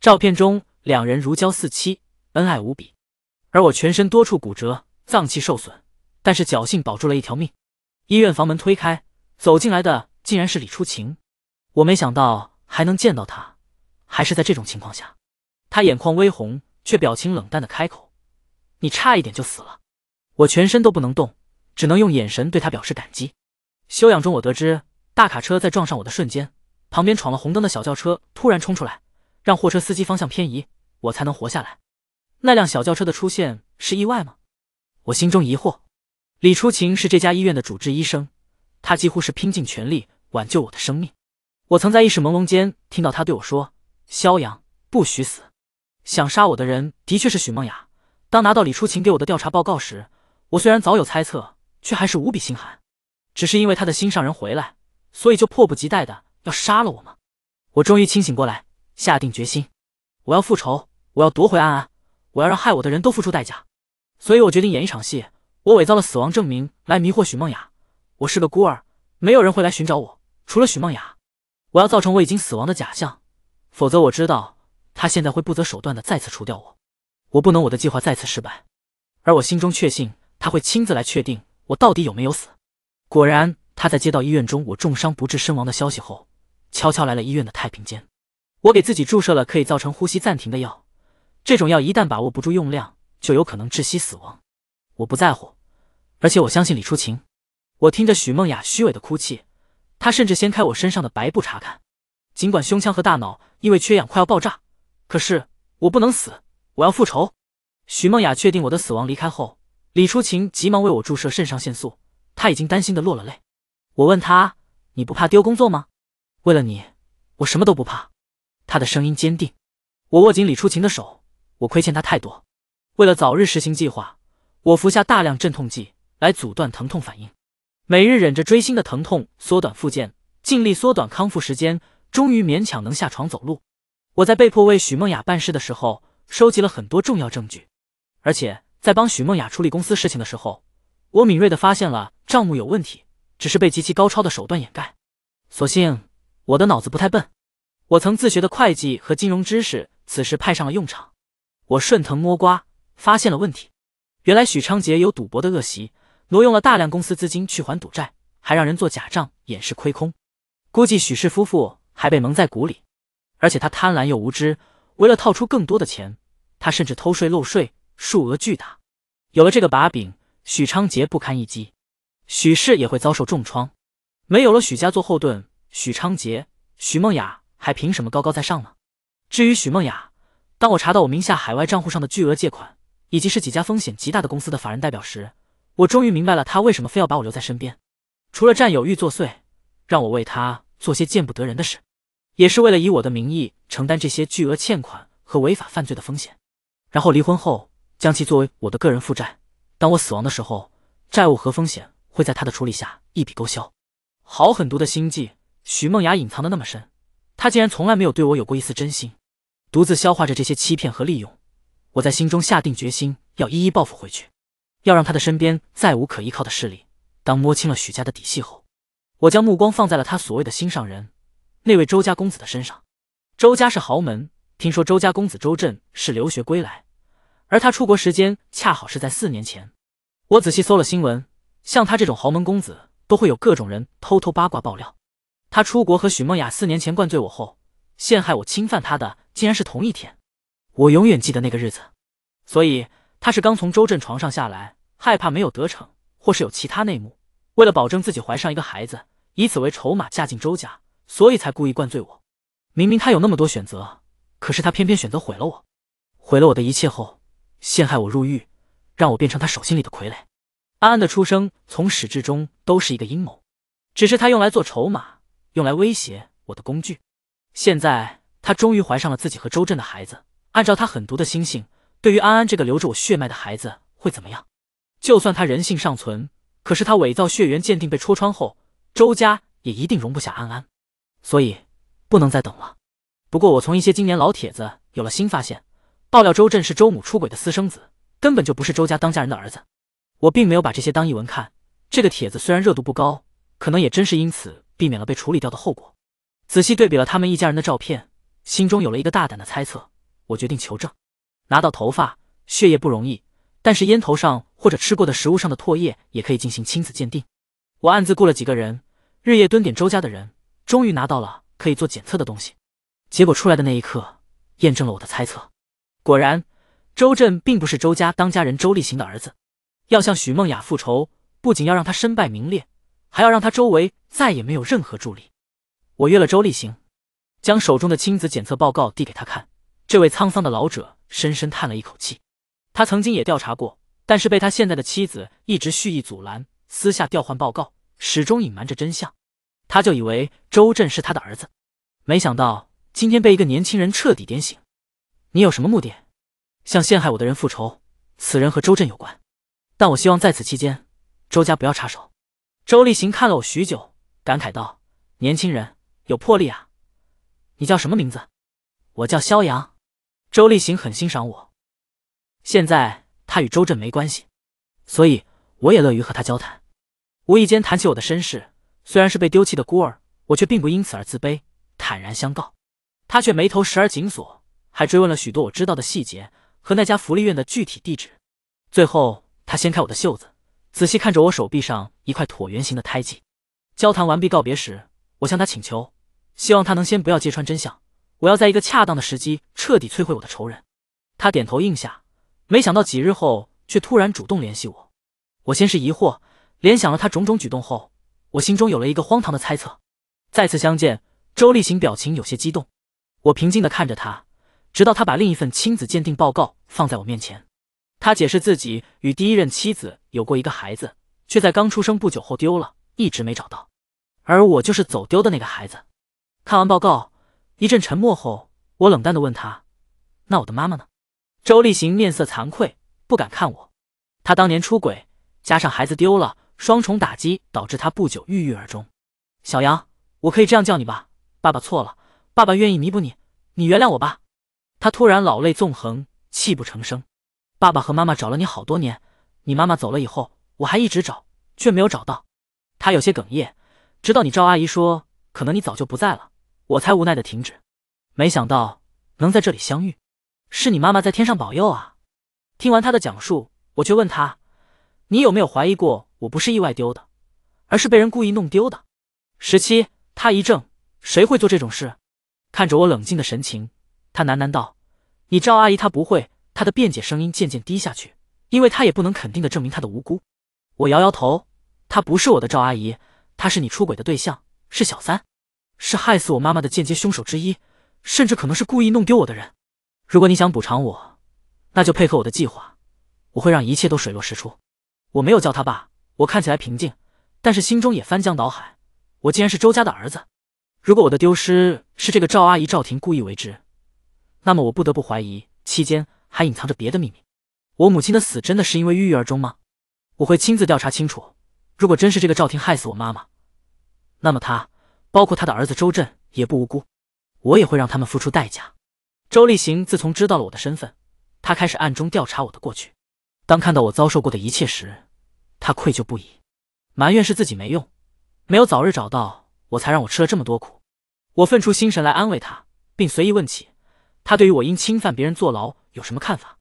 照片中两人如胶似漆。恩爱无比，而我全身多处骨折，脏器受损，但是侥幸保住了一条命。医院房门推开，走进来的竟然是李初晴。我没想到还能见到她，还是在这种情况下。她眼眶微红，却表情冷淡的开口：“你差一点就死了。”我全身都不能动，只能用眼神对她表示感激。休养中，我得知大卡车在撞上我的瞬间，旁边闯了红灯的小轿车突然冲出来，让货车司机方向偏移，我才能活下来。那辆小轿车的出现是意外吗？我心中疑惑。李初晴是这家医院的主治医生，他几乎是拼尽全力挽救我的生命。我曾在意识朦胧间听到他对我说：“肖阳，不许死！”想杀我的人的确是许梦雅。当拿到李初晴给我的调查报告时，我虽然早有猜测，却还是无比心寒。只是因为他的心上人回来，所以就迫不及待的要杀了我吗？我终于清醒过来，下定决心，我要复仇，我要夺回安安。我要让害我的人都付出代价，所以我决定演一场戏。我伪造了死亡证明来迷惑许梦雅。我是个孤儿，没有人会来寻找我，除了许梦雅。我要造成我已经死亡的假象，否则我知道他现在会不择手段的再次除掉我。我不能我的计划再次失败，而我心中确信他会亲自来确定我到底有没有死。果然，他在接到医院中我重伤不治身亡的消息后，悄悄来了医院的太平间。我给自己注射了可以造成呼吸暂停的药。这种药一旦把握不住用量，就有可能窒息死亡。我不在乎，而且我相信李初晴。我听着许梦雅虚伪的哭泣，她甚至掀开我身上的白布查看。尽管胸腔和大脑因为缺氧快要爆炸，可是我不能死，我要复仇。许梦雅确定我的死亡离开后，李初晴急忙为我注射肾上腺素。她已经担心的落了泪。我问她：“你不怕丢工作吗？”为了你，我什么都不怕。她的声音坚定。我握紧李初晴的手。我亏欠他太多，为了早日实行计划，我服下大量镇痛剂来阻断疼痛反应，每日忍着锥心的疼痛缩短复健，尽力缩短康复时间，终于勉强能下床走路。我在被迫为许梦雅办事的时候，收集了很多重要证据，而且在帮许梦雅处理公司事情的时候，我敏锐的发现了账目有问题，只是被极其高超的手段掩盖。所幸我的脑子不太笨，我曾自学的会计和金融知识此时派上了用场。我顺藤摸瓜发现了问题，原来许昌杰有赌博的恶习，挪用了大量公司资金去还赌债，还让人做假账掩饰亏空。估计许氏夫妇还被蒙在鼓里，而且他贪婪又无知，为了套出更多的钱，他甚至偷税漏税，数额巨大。有了这个把柄，许昌杰不堪一击，许氏也会遭受重创。没有了许家做后盾，许昌杰、许梦雅还凭什么高高在上呢？至于许梦雅。当我查到我名下海外账户上的巨额借款，以及是几家风险极大的公司的法人代表时，我终于明白了他为什么非要把我留在身边。除了占有欲作祟，让我为他做些见不得人的事，也是为了以我的名义承担这些巨额欠款和违法犯罪的风险。然后离婚后将其作为我的个人负债，当我死亡的时候，债务和风险会在他的处理下一笔勾销。好狠毒的心计，徐梦雅隐藏的那么深，她竟然从来没有对我有过一丝真心。独自消化着这些欺骗和利用，我在心中下定决心要一一报复回去，要让他的身边再无可依靠的势力。当摸清了许家的底细后，我将目光放在了他所谓的心上人，那位周家公子的身上。周家是豪门，听说周家公子周震是留学归来，而他出国时间恰好是在四年前。我仔细搜了新闻，像他这种豪门公子都会有各种人偷偷八卦爆料。他出国和许梦雅四年前灌醉我后，陷害我侵犯他的。竟然是同一天，我永远记得那个日子。所以他是刚从周震床上下来，害怕没有得逞，或是有其他内幕，为了保证自己怀上一个孩子，以此为筹码嫁进周家，所以才故意灌醉我。明明他有那么多选择，可是他偏偏选择毁了我，毁了我的一切后，陷害我入狱，让我变成他手心里的傀儡。安安的出生从始至终都是一个阴谋，只是他用来做筹码，用来威胁我的工具。现在。她终于怀上了自己和周震的孩子。按照她狠毒的心性，对于安安这个流着我血脉的孩子会怎么样？就算她人性尚存，可是她伪造血缘鉴定被戳穿后，周家也一定容不下安安。所以不能再等了。不过我从一些今年老帖子有了新发现，爆料周震是周母出轨的私生子，根本就不是周家当家人的儿子。我并没有把这些当一文看，这个帖子虽然热度不高，可能也真是因此避免了被处理掉的后果。仔细对比了他们一家人的照片。心中有了一个大胆的猜测，我决定求证。拿到头发、血液不容易，但是烟头上或者吃过的食物上的唾液也可以进行亲子鉴定。我暗自雇了几个人，日夜蹲点周家的人，终于拿到了可以做检测的东西。结果出来的那一刻，验证了我的猜测。果然，周震并不是周家当家人周立行的儿子。要向许梦雅复仇，不仅要让他身败名裂，还要让他周围再也没有任何助力。我约了周立行。将手中的亲子检测报告递给他看，这位沧桑的老者深深叹了一口气。他曾经也调查过，但是被他现在的妻子一直蓄意阻拦，私下调换报告，始终隐瞒着真相。他就以为周震是他的儿子，没想到今天被一个年轻人彻底点醒。你有什么目的？向陷害我的人复仇，此人和周震有关。但我希望在此期间，周家不要插手。周立行看了我许久，感慨道：“年轻人有魄力啊。”你叫什么名字？我叫肖阳。周立行很欣赏我。现在他与周震没关系，所以我也乐于和他交谈。无意间谈起我的身世，虽然是被丢弃的孤儿，我却并不因此而自卑，坦然相告。他却眉头时而紧锁，还追问了许多我知道的细节和那家福利院的具体地址。最后，他掀开我的袖子，仔细看着我手臂上一块椭圆形的胎记。交谈完毕告别时，我向他请求。希望他能先不要揭穿真相。我要在一个恰当的时机彻底摧毁我的仇人。他点头应下，没想到几日后却突然主动联系我。我先是疑惑，联想了他种种举动后，我心中有了一个荒唐的猜测。再次相见，周立行表情有些激动。我平静地看着他，直到他把另一份亲子鉴定报告放在我面前。他解释自己与第一任妻子有过一个孩子，却在刚出生不久后丢了，一直没找到。而我就是走丢的那个孩子。看完报告，一阵沉默后，我冷淡的问他：“那我的妈妈呢？”周立行面色惭愧，不敢看我。他当年出轨，加上孩子丢了，双重打击导致他不久郁郁而终。小杨，我可以这样叫你吧？爸爸错了，爸爸愿意弥补你，你原谅我吧。他突然老泪纵横，泣不成声。爸爸和妈妈找了你好多年，你妈妈走了以后，我还一直找，却没有找到。他有些哽咽，直到你赵阿姨说，可能你早就不在了。我才无奈的停止，没想到能在这里相遇，是你妈妈在天上保佑啊！听完她的讲述，我却问她：“你有没有怀疑过我不是意外丢的，而是被人故意弄丢的？”十七，他一怔，谁会做这种事？看着我冷静的神情，他喃喃道：“你赵阿姨她不会。”她的辩解声音渐渐低下去，因为她也不能肯定的证明她的无辜。我摇摇头：“她不是我的赵阿姨，她是你出轨的对象，是小三。”是害死我妈妈的间接凶手之一，甚至可能是故意弄丢我的人。如果你想补偿我，那就配合我的计划，我会让一切都水落石出。我没有叫他爸，我看起来平静，但是心中也翻江倒海。我竟然是周家的儿子。如果我的丢失是这个赵阿姨赵婷故意为之，那么我不得不怀疑期间还隐藏着别的秘密。我母亲的死真的是因为郁郁而终吗？我会亲自调查清楚。如果真是这个赵婷害死我妈妈，那么她。包括他的儿子周震也不无辜，我也会让他们付出代价。周立行自从知道了我的身份，他开始暗中调查我的过去。当看到我遭受过的一切时，他愧疚不已，埋怨是自己没用，没有早日找到我才让我吃了这么多苦。我分出心神来安慰他，并随意问起他对于我因侵犯别人坐牢有什么看法。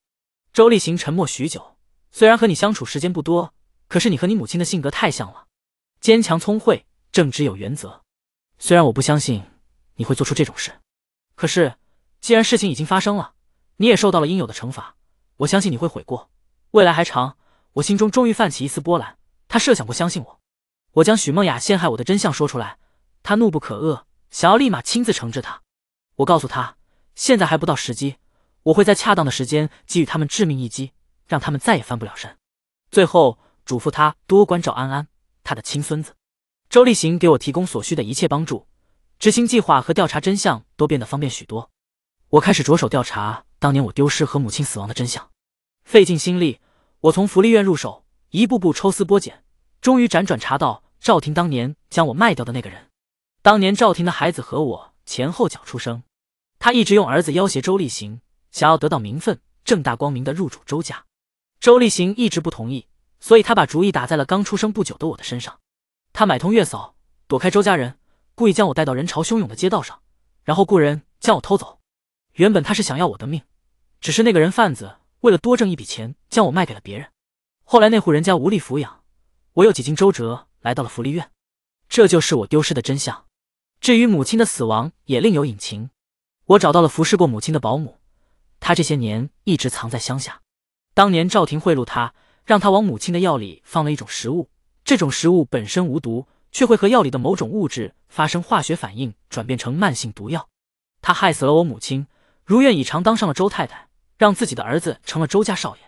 周立行沉默许久，虽然和你相处时间不多，可是你和你母亲的性格太像了，坚强、聪慧、正直、有原则。虽然我不相信你会做出这种事，可是既然事情已经发生了，你也受到了应有的惩罚，我相信你会悔过。未来还长，我心中终于泛起一丝波澜。他设想过相信我，我将许梦雅陷害我的真相说出来，他怒不可遏，想要立马亲自惩治他。我告诉他，现在还不到时机，我会在恰当的时间给予他们致命一击，让他们再也翻不了身。最后嘱咐他多关照安安，他的亲孙子。周立行给我提供所需的一切帮助，执行计划和调查真相都变得方便许多。我开始着手调查当年我丢失和母亲死亡的真相，费尽心力，我从福利院入手，一步步抽丝剥茧，终于辗转查到赵婷当年将我卖掉的那个人。当年赵婷的孩子和我前后脚出生，他一直用儿子要挟周立行，想要得到名分，正大光明的入主周家。周立行一直不同意，所以他把主意打在了刚出生不久的我的身上。他买通月嫂，躲开周家人，故意将我带到人潮汹涌的街道上，然后雇人将我偷走。原本他是想要我的命，只是那个人贩子为了多挣一笔钱，将我卖给了别人。后来那户人家无力抚养，我又几经周折来到了福利院。这就是我丢失的真相。至于母亲的死亡，也另有隐情。我找到了服侍过母亲的保姆，她这些年一直藏在乡下。当年赵婷贿赂她，让她往母亲的药里放了一种食物。这种食物本身无毒，却会和药里的某种物质发生化学反应，转变成慢性毒药。他害死了我母亲，如愿以偿当上了周太太，让自己的儿子成了周家少爷。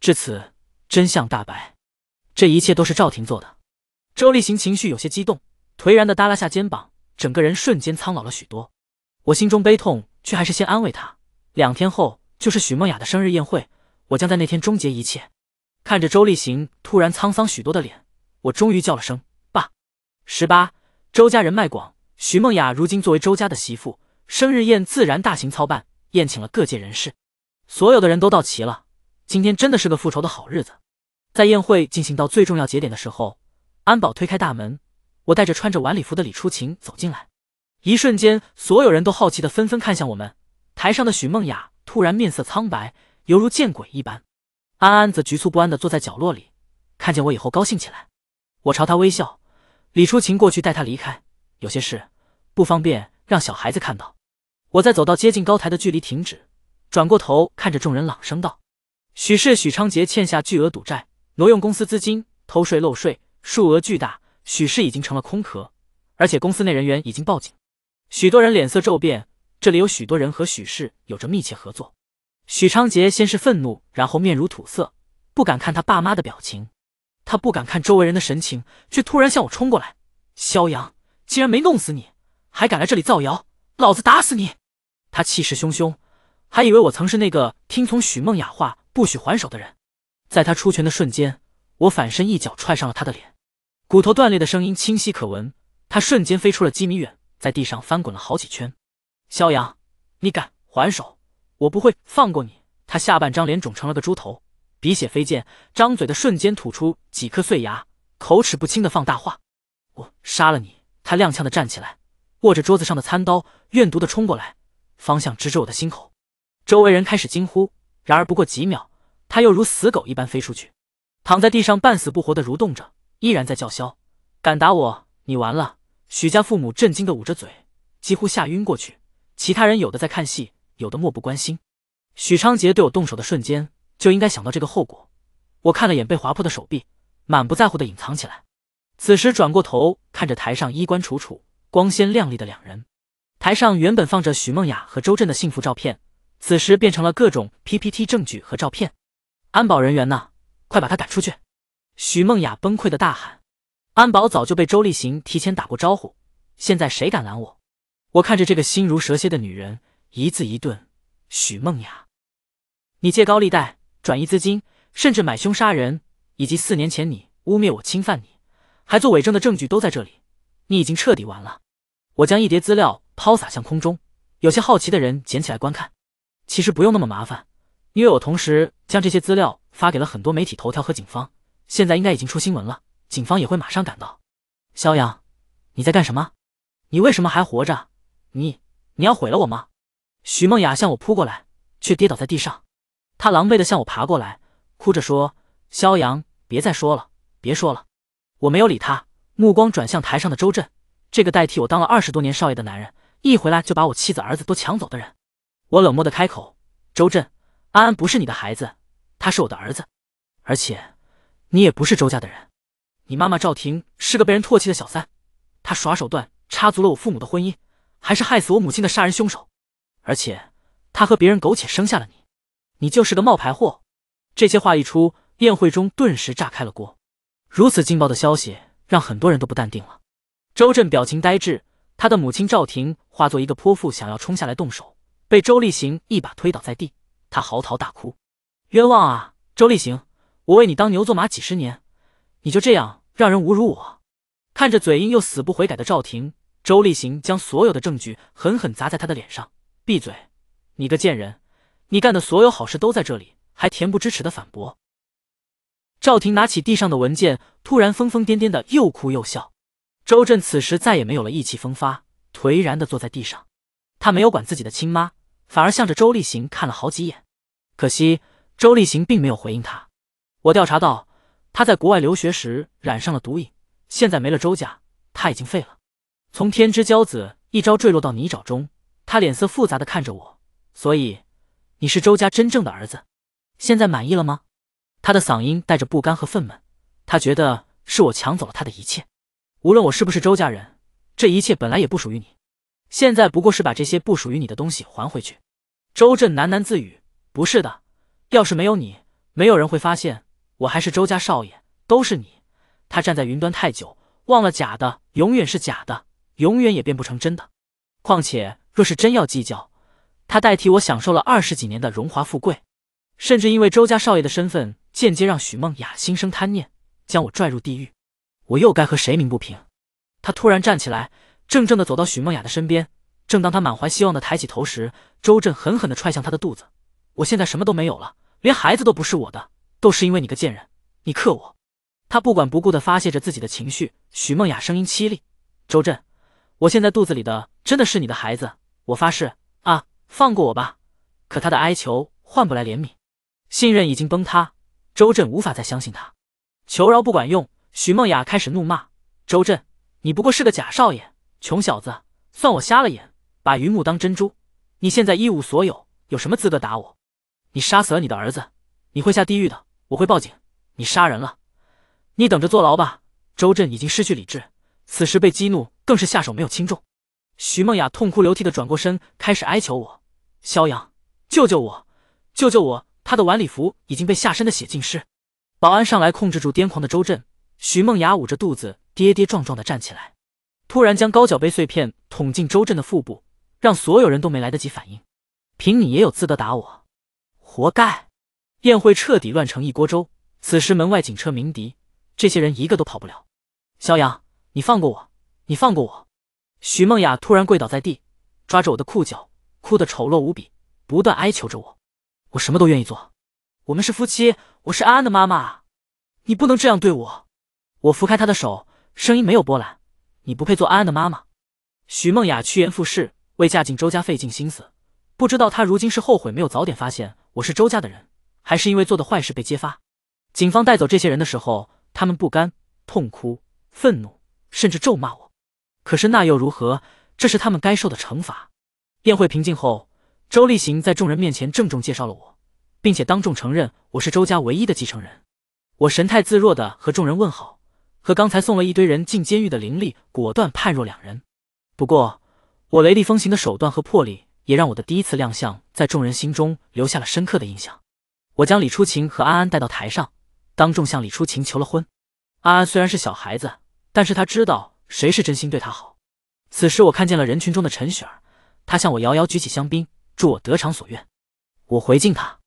至此，真相大白，这一切都是赵婷做的。周立行情绪有些激动，颓然的耷拉下肩膀，整个人瞬间苍老了许多。我心中悲痛，却还是先安慰他。两天后就是许梦雅的生日宴会，我将在那天终结一切。看着周立行突然沧桑许多的脸。我终于叫了声“爸”。十八周家人脉广，徐梦雅如今作为周家的媳妇，生日宴自然大型操办，宴请了各界人士，所有的人都到齐了。今天真的是个复仇的好日子。在宴会进行到最重要节点的时候，安保推开大门，我带着穿着晚礼服的李初晴走进来。一瞬间，所有人都好奇的纷纷看向我们。台上的许梦雅突然面色苍白，犹如见鬼一般。安安则局促不安的坐在角落里，看见我以后高兴起来。我朝他微笑，李初晴过去带他离开。有些事不方便让小孩子看到。我在走到接近高台的距离停止，转过头看着众人，朗声道：“许氏许昌杰欠下巨额赌债，挪用公司资金，偷税漏税，数额巨大。许氏已经成了空壳，而且公司内人员已经报警。许多人脸色骤变，这里有许多人和许氏有着密切合作。许昌杰先是愤怒，然后面如土色，不敢看他爸妈的表情。”他不敢看周围人的神情，却突然向我冲过来。萧阳，竟然没弄死你，还敢来这里造谣，老子打死你！他气势汹汹，还以为我曾是那个听从许梦雅话不许还手的人。在他出拳的瞬间，我反身一脚踹上了他的脸，骨头断裂的声音清晰可闻。他瞬间飞出了几米远，在地上翻滚了好几圈。萧阳，你敢还手，我不会放过你！他下半张脸肿成了个猪头。鼻血飞溅，张嘴的瞬间吐出几颗碎牙，口齿不清的放大话：“我杀了你！”他踉跄的站起来，握着桌子上的餐刀，怨毒的冲过来，方向直指我的心口。周围人开始惊呼，然而不过几秒，他又如死狗一般飞出去，躺在地上半死不活的蠕动着，依然在叫嚣：“敢打我，你完了！”许家父母震惊的捂着嘴，几乎吓晕过去。其他人有的在看戏，有的漠不关心。许昌杰对我动手的瞬间。就应该想到这个后果。我看了眼被划破的手臂，满不在乎的隐藏起来。此时转过头看着台上衣冠楚楚、光鲜亮丽的两人。台上原本放着许梦雅和周震的幸福照片，此时变成了各种 PPT 证据和照片。安保人员呢？快把他赶出去！许梦雅崩溃的大喊。安保早就被周立行提前打过招呼，现在谁敢拦我？我看着这个心如蛇蝎的女人，一字一顿：“许梦雅，你借高利贷。”转移资金，甚至买凶杀人，以及四年前你污蔑我侵犯你，还做伪证的证据都在这里。你已经彻底完了。我将一叠资料抛洒向空中，有些好奇的人捡起来观看。其实不用那么麻烦，因为我同时将这些资料发给了很多媒体、头条和警方，现在应该已经出新闻了。警方也会马上赶到。肖阳，你在干什么？你为什么还活着？你你要毁了我吗？徐梦雅向我扑过来，却跌倒在地上。他狼狈的向我爬过来，哭着说：“萧阳，别再说了，别说了。”我没有理他，目光转向台上的周震，这个代替我当了二十多年少爷的男人，一回来就把我妻子、儿子都抢走的人。我冷漠的开口：“周震，安安不是你的孩子，他是我的儿子，而且你也不是周家的人。你妈妈赵婷是个被人唾弃的小三，她耍手段插足了我父母的婚姻，还是害死我母亲的杀人凶手。而且她和别人苟且生下了你。”你就是个冒牌货！这些话一出，宴会中顿时炸开了锅。如此劲爆的消息让很多人都不淡定了。周震表情呆滞，他的母亲赵婷化作一个泼妇，想要冲下来动手，被周立行一把推倒在地。他嚎啕大哭：“冤枉啊，周立行，我为你当牛做马几十年，你就这样让人侮辱我？”看着嘴硬又死不悔改的赵婷，周立行将所有的证据狠狠砸在他的脸上：“闭嘴，你个贱人！”你干的所有好事都在这里，还恬不知耻的反驳。赵婷拿起地上的文件，突然疯疯癫癫的又哭又笑。周震此时再也没有了意气风发，颓然的坐在地上。他没有管自己的亲妈，反而向着周立行看了好几眼。可惜周立行并没有回应他。我调查到他在国外留学时染上了毒瘾，现在没了周家，他已经废了。从天之骄子一朝坠落到泥沼中，他脸色复杂的看着我。所以。你是周家真正的儿子，现在满意了吗？他的嗓音带着不甘和愤懑，他觉得是我抢走了他的一切。无论我是不是周家人，这一切本来也不属于你，现在不过是把这些不属于你的东西还回去。周震喃喃自语：“不是的，要是没有你，没有人会发现我还是周家少爷。都是你，他站在云端太久，忘了假的永远是假的，永远也变不成真的。况且，若是真要计较。”他代替我享受了二十几年的荣华富贵，甚至因为周家少爷的身份，间接让许梦雅心生贪念，将我拽入地狱。我又该和谁鸣不平？他突然站起来，怔怔的走到许梦雅的身边。正当他满怀希望的抬起头时，周震狠狠的踹向他的肚子。我现在什么都没有了，连孩子都不是我的，都是因为你个贱人！你克我！他不管不顾的发泄着自己的情绪。许梦雅声音凄厉：“周震，我现在肚子里的真的是你的孩子，我发誓。”放过我吧！可他的哀求换不来怜悯，信任已经崩塌，周震无法再相信他。求饶不管用，许梦雅开始怒骂：“周震，你不过是个假少爷，穷小子，算我瞎了眼，把榆木当珍珠。你现在一无所有，有什么资格打我？你杀死了你的儿子，你会下地狱的。我会报警，你杀人了，你等着坐牢吧。”周震已经失去理智，此时被激怒，更是下手没有轻重。徐梦雅痛哭流涕的转过身，开始哀求我：“萧阳，救救我，救救我！”她的晚礼服已经被下身的血浸湿。保安上来控制住癫狂的周震，徐梦雅捂着肚子跌跌撞撞的站起来，突然将高脚杯碎片捅进周震的腹部，让所有人都没来得及反应。凭你也有资格打我，活该！宴会彻底乱成一锅粥。此时门外警车鸣笛，这些人一个都跑不了。萧阳，你放过我，你放过我！许梦雅突然跪倒在地，抓着我的裤脚，哭得丑陋无比，不断哀求着我：“我什么都愿意做，我们是夫妻，我是安安的妈妈，你不能这样对我。”我拂开她的手，声音没有波澜：“你不配做安安的妈妈。”许梦雅趋炎附势，为嫁进周家费尽心思，不知道她如今是后悔没有早点发现我是周家的人，还是因为做的坏事被揭发。警方带走这些人的时候，他们不甘，痛哭，愤怒，甚至咒骂我。可是那又如何？这是他们该受的惩罚。宴会平静后，周立行在众人面前郑重介绍了我，并且当众承认我是周家唯一的继承人。我神态自若的和众人问好，和刚才送了一堆人进监狱的灵力果断判若两人。不过，我雷厉风行的手段和魄力，也让我的第一次亮相在众人心中留下了深刻的印象。我将李初晴和安安带到台上，当众向李初晴求了婚。安安虽然是小孩子，但是他知道。谁是真心对他好？此时我看见了人群中的陈雪儿，她向我遥遥举起香槟，祝我得偿所愿。我回敬她。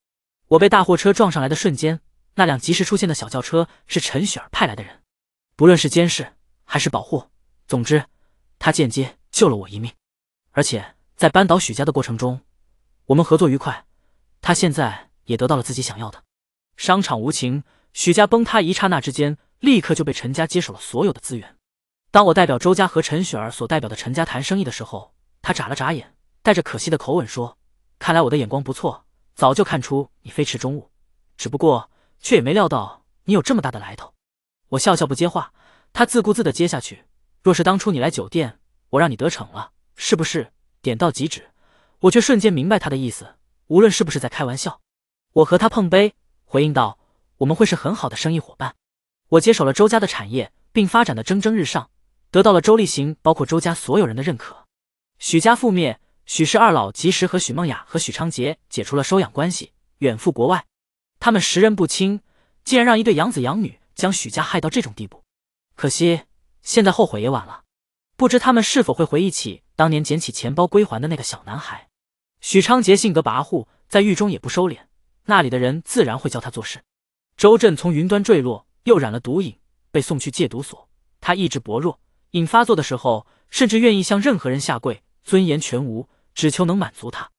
我被大货车撞上来的瞬间，那辆及时出现的小轿车是陈雪儿派来的人。不论是监视还是保护，总之，他间接救了我一命。而且在扳倒许家的过程中，我们合作愉快。他现在也得到了自己想要的。商场无情，许家崩塌一刹那之间，立刻就被陈家接手了所有的资源。当我代表周家和陈雪儿所代表的陈家谈生意的时候，他眨了眨眼，带着可惜的口吻说：“看来我的眼光不错，早就看出你非池中物，只不过却也没料到你有这么大的来头。”我笑笑不接话，他自顾自的接下去：“若是当初你来酒店，我让你得逞了，是不是？点到即止。”我却瞬间明白他的意思，无论是不是在开玩笑，我和他碰杯回应道：“我们会是很好的生意伙伴。”我接手了周家的产业，并发展的蒸蒸日上。得到了周立行，包括周家所有人的认可。许家覆灭，许氏二老及时和许梦雅和许昌杰解除了收养关系，远赴国外。他们识人不清，竟然让一对养子养女将许家害到这种地步。可惜现在后悔也晚了。不知他们是否会回忆起当年捡起钱包归还的那个小男孩。许昌杰性格跋扈，在狱中也不收敛，那里的人自然会教他做事。周震从云端坠落，又染了毒瘾，被送去戒毒所。他意志薄弱。瘾发作的时候，甚至愿意向任何人下跪，尊严全无，只求能满足他。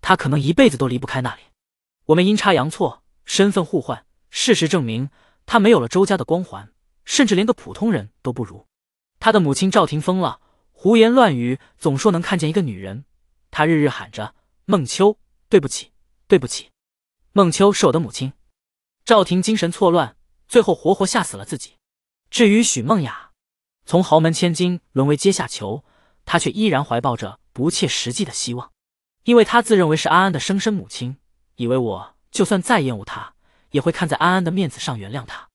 他可能一辈子都离不开那里。我们阴差阳错，身份互换，事实证明，他没有了周家的光环，甚至连个普通人都不如。他的母亲赵婷疯了，胡言乱语，总说能看见一个女人。他日日喊着：“梦秋，对不起，对不起。”梦秋是我的母亲。赵婷精神错乱，最后活活吓死了自己。至于许梦雅。从豪门千金沦为阶下囚，她却依然怀抱着不切实际的希望，因为她自认为是安安的生身母亲，以为我就算再厌恶她，也会看在安安的面子上原谅她。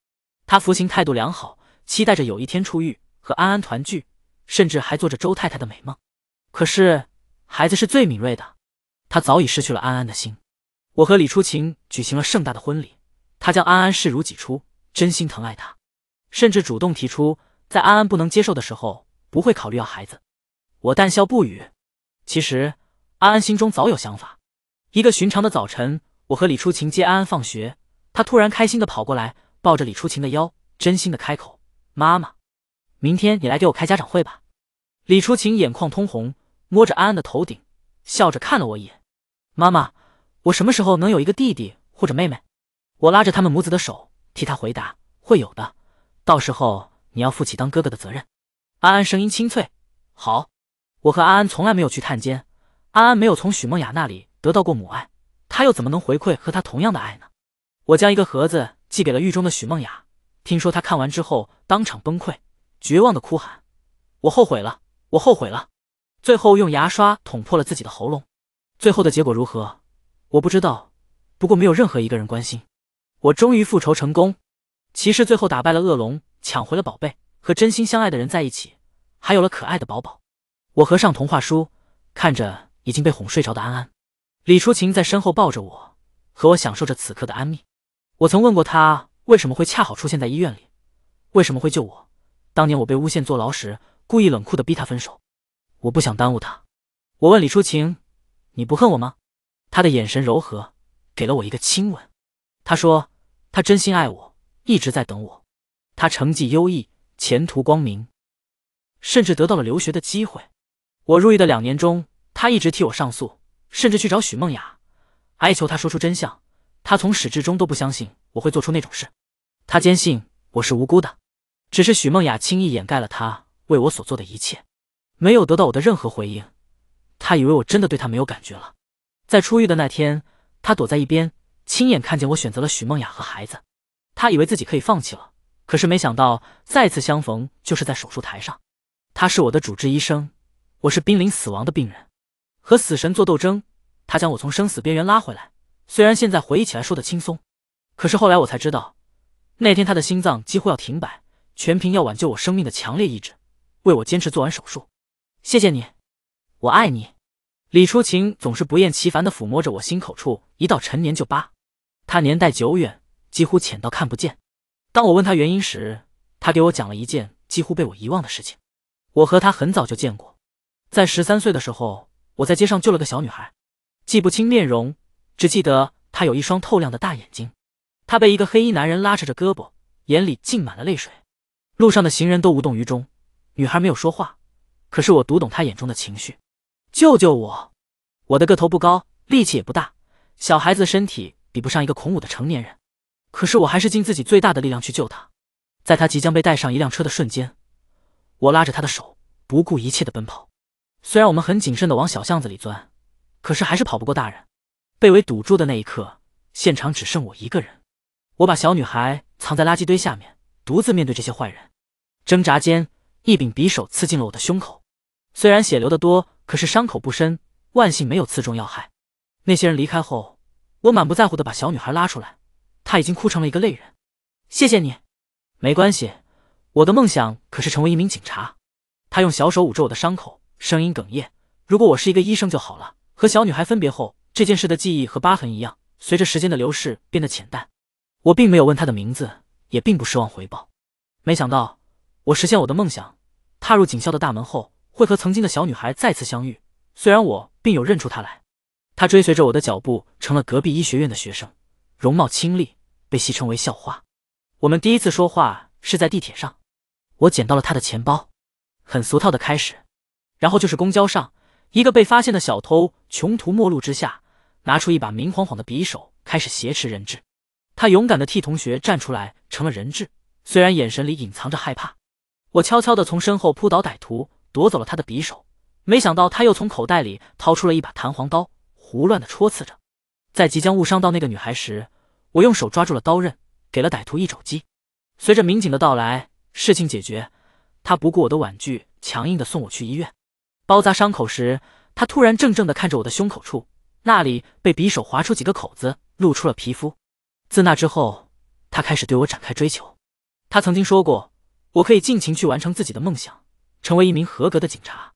她服刑态度良好，期待着有一天出狱和安安团聚，甚至还做着周太太的美梦。可是孩子是最敏锐的，她早已失去了安安的心。我和李初晴举行了盛大的婚礼，她将安安视如己出，真心疼爱她，甚至主动提出。在安安不能接受的时候，不会考虑要孩子。我淡笑不语。其实，安安心中早有想法。一个寻常的早晨，我和李初晴接安安放学，她突然开心地跑过来，抱着李初晴的腰，真心地开口：“妈妈，明天你来给我开家长会吧。”李初晴眼眶通红，摸着安安的头顶，笑着看了我一眼：“妈妈，我什么时候能有一个弟弟或者妹妹？”我拉着他们母子的手，替他回答：“会有的，到时候。”你要负起当哥哥的责任，安安声音清脆。好，我和安安从来没有去探监，安安没有从许梦雅那里得到过母爱，他又怎么能回馈和他同样的爱呢？我将一个盒子寄给了狱中的许梦雅，听说她看完之后当场崩溃，绝望的哭喊：“我后悔了，我后悔了。”最后用牙刷捅破了自己的喉咙。最后的结果如何，我不知道。不过没有任何一个人关心。我终于复仇成功，骑士最后打败了恶龙。抢回了宝贝，和真心相爱的人在一起，还有了可爱的宝宝。我合上童话书，看着已经被哄睡着的安安，李初晴在身后抱着我，和我享受着此刻的安谧。我曾问过他为什么会恰好出现在医院里，为什么会救我。当年我被诬陷坐牢时，故意冷酷的逼他分手。我不想耽误他。我问李初晴：“你不恨我吗？”他的眼神柔和，给了我一个亲吻。他说：“他真心爱我，一直在等我。”他成绩优异，前途光明，甚至得到了留学的机会。我入狱的两年中，他一直替我上诉，甚至去找许梦雅，哀求她说出真相。他从始至终都不相信我会做出那种事，他坚信我是无辜的，只是许梦雅轻易掩盖了他为我所做的一切。没有得到我的任何回应，他以为我真的对他没有感觉了。在出狱的那天，他躲在一边，亲眼看见我选择了许梦雅和孩子，他以为自己可以放弃了。可是没想到，再次相逢就是在手术台上。他是我的主治医生，我是濒临死亡的病人，和死神做斗争。他将我从生死边缘拉回来。虽然现在回忆起来说的轻松，可是后来我才知道，那天他的心脏几乎要停摆，全凭要挽救我生命的强烈意志，为我坚持做完手术。谢谢你，我爱你。李初晴总是不厌其烦的抚摸着我心口处一道陈年旧疤，他年代久远，几乎浅到看不见。当我问他原因时，他给我讲了一件几乎被我遗忘的事情。我和他很早就见过，在十三岁的时候，我在街上救了个小女孩，记不清面容，只记得她有一双透亮的大眼睛。她被一个黑衣男人拉扯着胳膊，眼里浸满了泪水。路上的行人都无动于衷，女孩没有说话，可是我读懂她眼中的情绪：“救救我！”我的个头不高，力气也不大，小孩子的身体比不上一个孔武的成年人。可是我还是尽自己最大的力量去救她，在她即将被带上一辆车的瞬间，我拉着她的手，不顾一切的奔跑。虽然我们很谨慎的往小巷子里钻，可是还是跑不过大人。被围堵住的那一刻，现场只剩我一个人。我把小女孩藏在垃圾堆下面，独自面对这些坏人。挣扎间，一柄匕首刺进了我的胸口。虽然血流的多，可是伤口不深，万幸没有刺中要害。那些人离开后，我满不在乎的把小女孩拉出来。他已经哭成了一个泪人，谢谢你，没关系，我的梦想可是成为一名警察。他用小手捂着我的伤口，声音哽咽。如果我是一个医生就好了。和小女孩分别后，这件事的记忆和疤痕一样，随着时间的流逝变得浅淡。我并没有问她的名字，也并不奢望回报。没想到，我实现我的梦想，踏入警校的大门后，会和曾经的小女孩再次相遇。虽然我并有认出她来，她追随着我的脚步，成了隔壁医学院的学生。容貌清丽，被戏称为校花。我们第一次说话是在地铁上，我捡到了她的钱包，很俗套的开始。然后就是公交上，一个被发现的小偷穷途末路之下，拿出一把明晃晃的匕首，开始挟持人质。他勇敢的替同学站出来，成了人质，虽然眼神里隐藏着害怕。我悄悄的从身后扑倒歹徒，夺走了他的匕首。没想到他又从口袋里掏出了一把弹簧刀，胡乱的戳刺着，在即将误伤到那个女孩时。我用手抓住了刀刃，给了歹徒一肘击。随着民警的到来，事情解决。他不顾我的婉拒，强硬的送我去医院，包扎伤口时，他突然怔怔的看着我的胸口处，那里被匕首划出几个口子，露出了皮肤。自那之后，他开始对我展开追求。他曾经说过，我可以尽情去完成自己的梦想，成为一名合格的警察，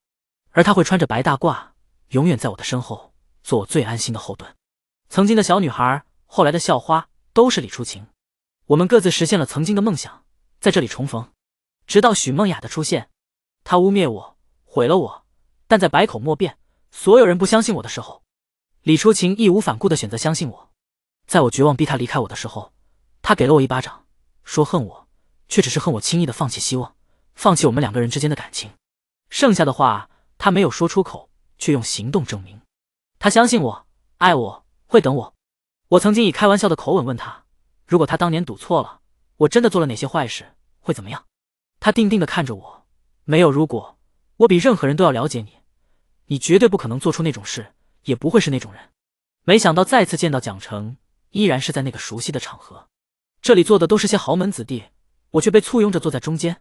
而他会穿着白大褂，永远在我的身后，做我最安心的后盾。曾经的小女孩。后来的校花都是李初晴，我们各自实现了曾经的梦想，在这里重逢。直到许梦雅的出现，她污蔑我，毁了我。但在百口莫辩，所有人不相信我的时候，李初晴义无反顾的选择相信我。在我绝望逼她离开我的时候，她给了我一巴掌，说恨我，却只是恨我轻易的放弃希望，放弃我们两个人之间的感情。剩下的话她没有说出口，却用行动证明，她相信我，爱我，会等我。我曾经以开玩笑的口吻问他：“如果他当年赌错了，我真的做了哪些坏事，会怎么样？”他定定的看着我，没有如果。我比任何人都要了解你，你绝对不可能做出那种事，也不会是那种人。没想到再次见到蒋成，依然是在那个熟悉的场合。这里坐的都是些豪门子弟，我却被簇拥着坐在中间。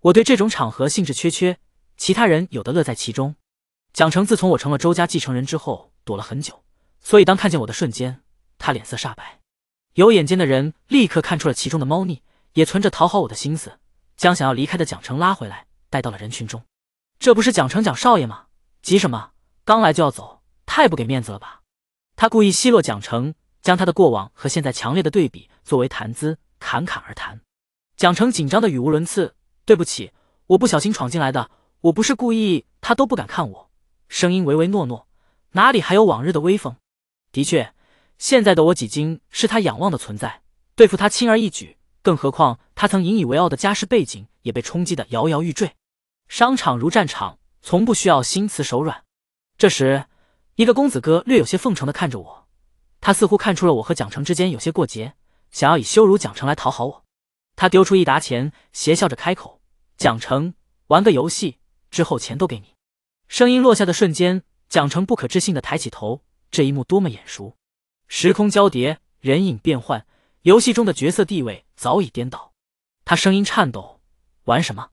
我对这种场合兴致缺缺，其他人有的乐在其中。蒋成自从我成了周家继承人之后，躲了很久，所以当看见我的瞬间。他脸色煞白，有眼尖的人立刻看出了其中的猫腻，也存着讨好我的心思，将想要离开的蒋成拉回来，带到了人群中。这不是蒋成蒋少爷吗？急什么？刚来就要走，太不给面子了吧？他故意奚落蒋成，将他的过往和现在强烈的对比作为谈资，侃侃而谈。蒋成紧张的语无伦次：“对不起，我不小心闯进来的，我不是故意。”他都不敢看我，声音唯唯诺诺，哪里还有往日的威风？的确。现在的我已经是他仰望的存在，对付他轻而易举，更何况他曾引以为傲的家世背景也被冲击得摇摇欲坠。商场如战场，从不需要心慈手软。这时，一个公子哥略有些奉承的看着我，他似乎看出了我和蒋成之间有些过节，想要以羞辱蒋成来讨好我。他丢出一沓钱，邪笑着开口：“蒋成，玩个游戏，之后钱都给你。”声音落下的瞬间，蒋成不可置信地抬起头，这一幕多么眼熟。时空交叠，人影变幻，游戏中的角色地位早已颠倒。他声音颤抖：“玩什么？”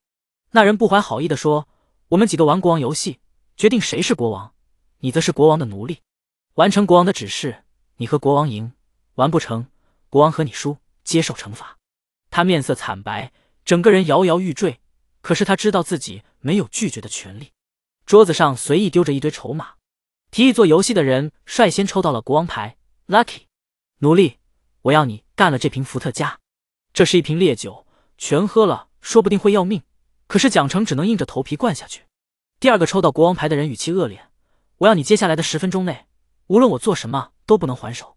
那人不怀好意地说：“我们几个玩国王游戏，决定谁是国王，你则是国王的奴隶，完成国王的指示，你和国王赢；完不成，国王和你输，接受惩罚。”他面色惨白，整个人摇摇欲坠，可是他知道自己没有拒绝的权利。桌子上随意丢着一堆筹码，提议做游戏的人率先抽到了国王牌。Lucky，奴隶，我要你干了这瓶伏特加。这是一瓶烈酒，全喝了说不定会要命。可是蒋成只能硬着头皮灌下去。第二个抽到国王牌的人语气恶劣，我要你接下来的十分钟内，无论我做什么都不能还手。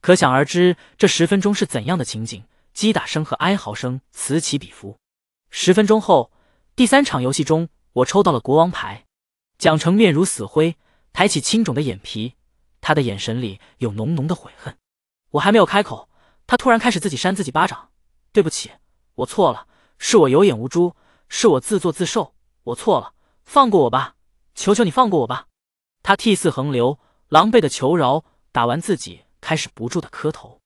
可想而知，这十分钟是怎样的情景，击打声和哀嚎声此起彼伏。十分钟后，第三场游戏中，我抽到了国王牌。蒋成面如死灰，抬起青肿的眼皮。他的眼神里有浓浓的悔恨，我还没有开口，他突然开始自己扇自己巴掌。对不起，我错了，是我有眼无珠，是我自作自受，我错了，放过我吧，求求你放过我吧。他涕泗横流，狼狈的求饶，打完自己开始不住的磕头。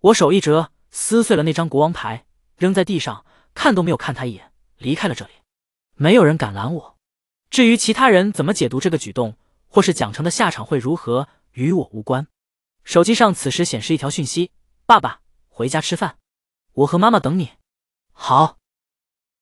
我手一折，撕碎了那张国王牌，扔在地上，看都没有看他一眼，离开了这里。没有人敢拦我。至于其他人怎么解读这个举动，或是蒋成的下场会如何？与我无关。手机上此时显示一条讯息：“爸爸，回家吃饭，我和妈妈等你。”好。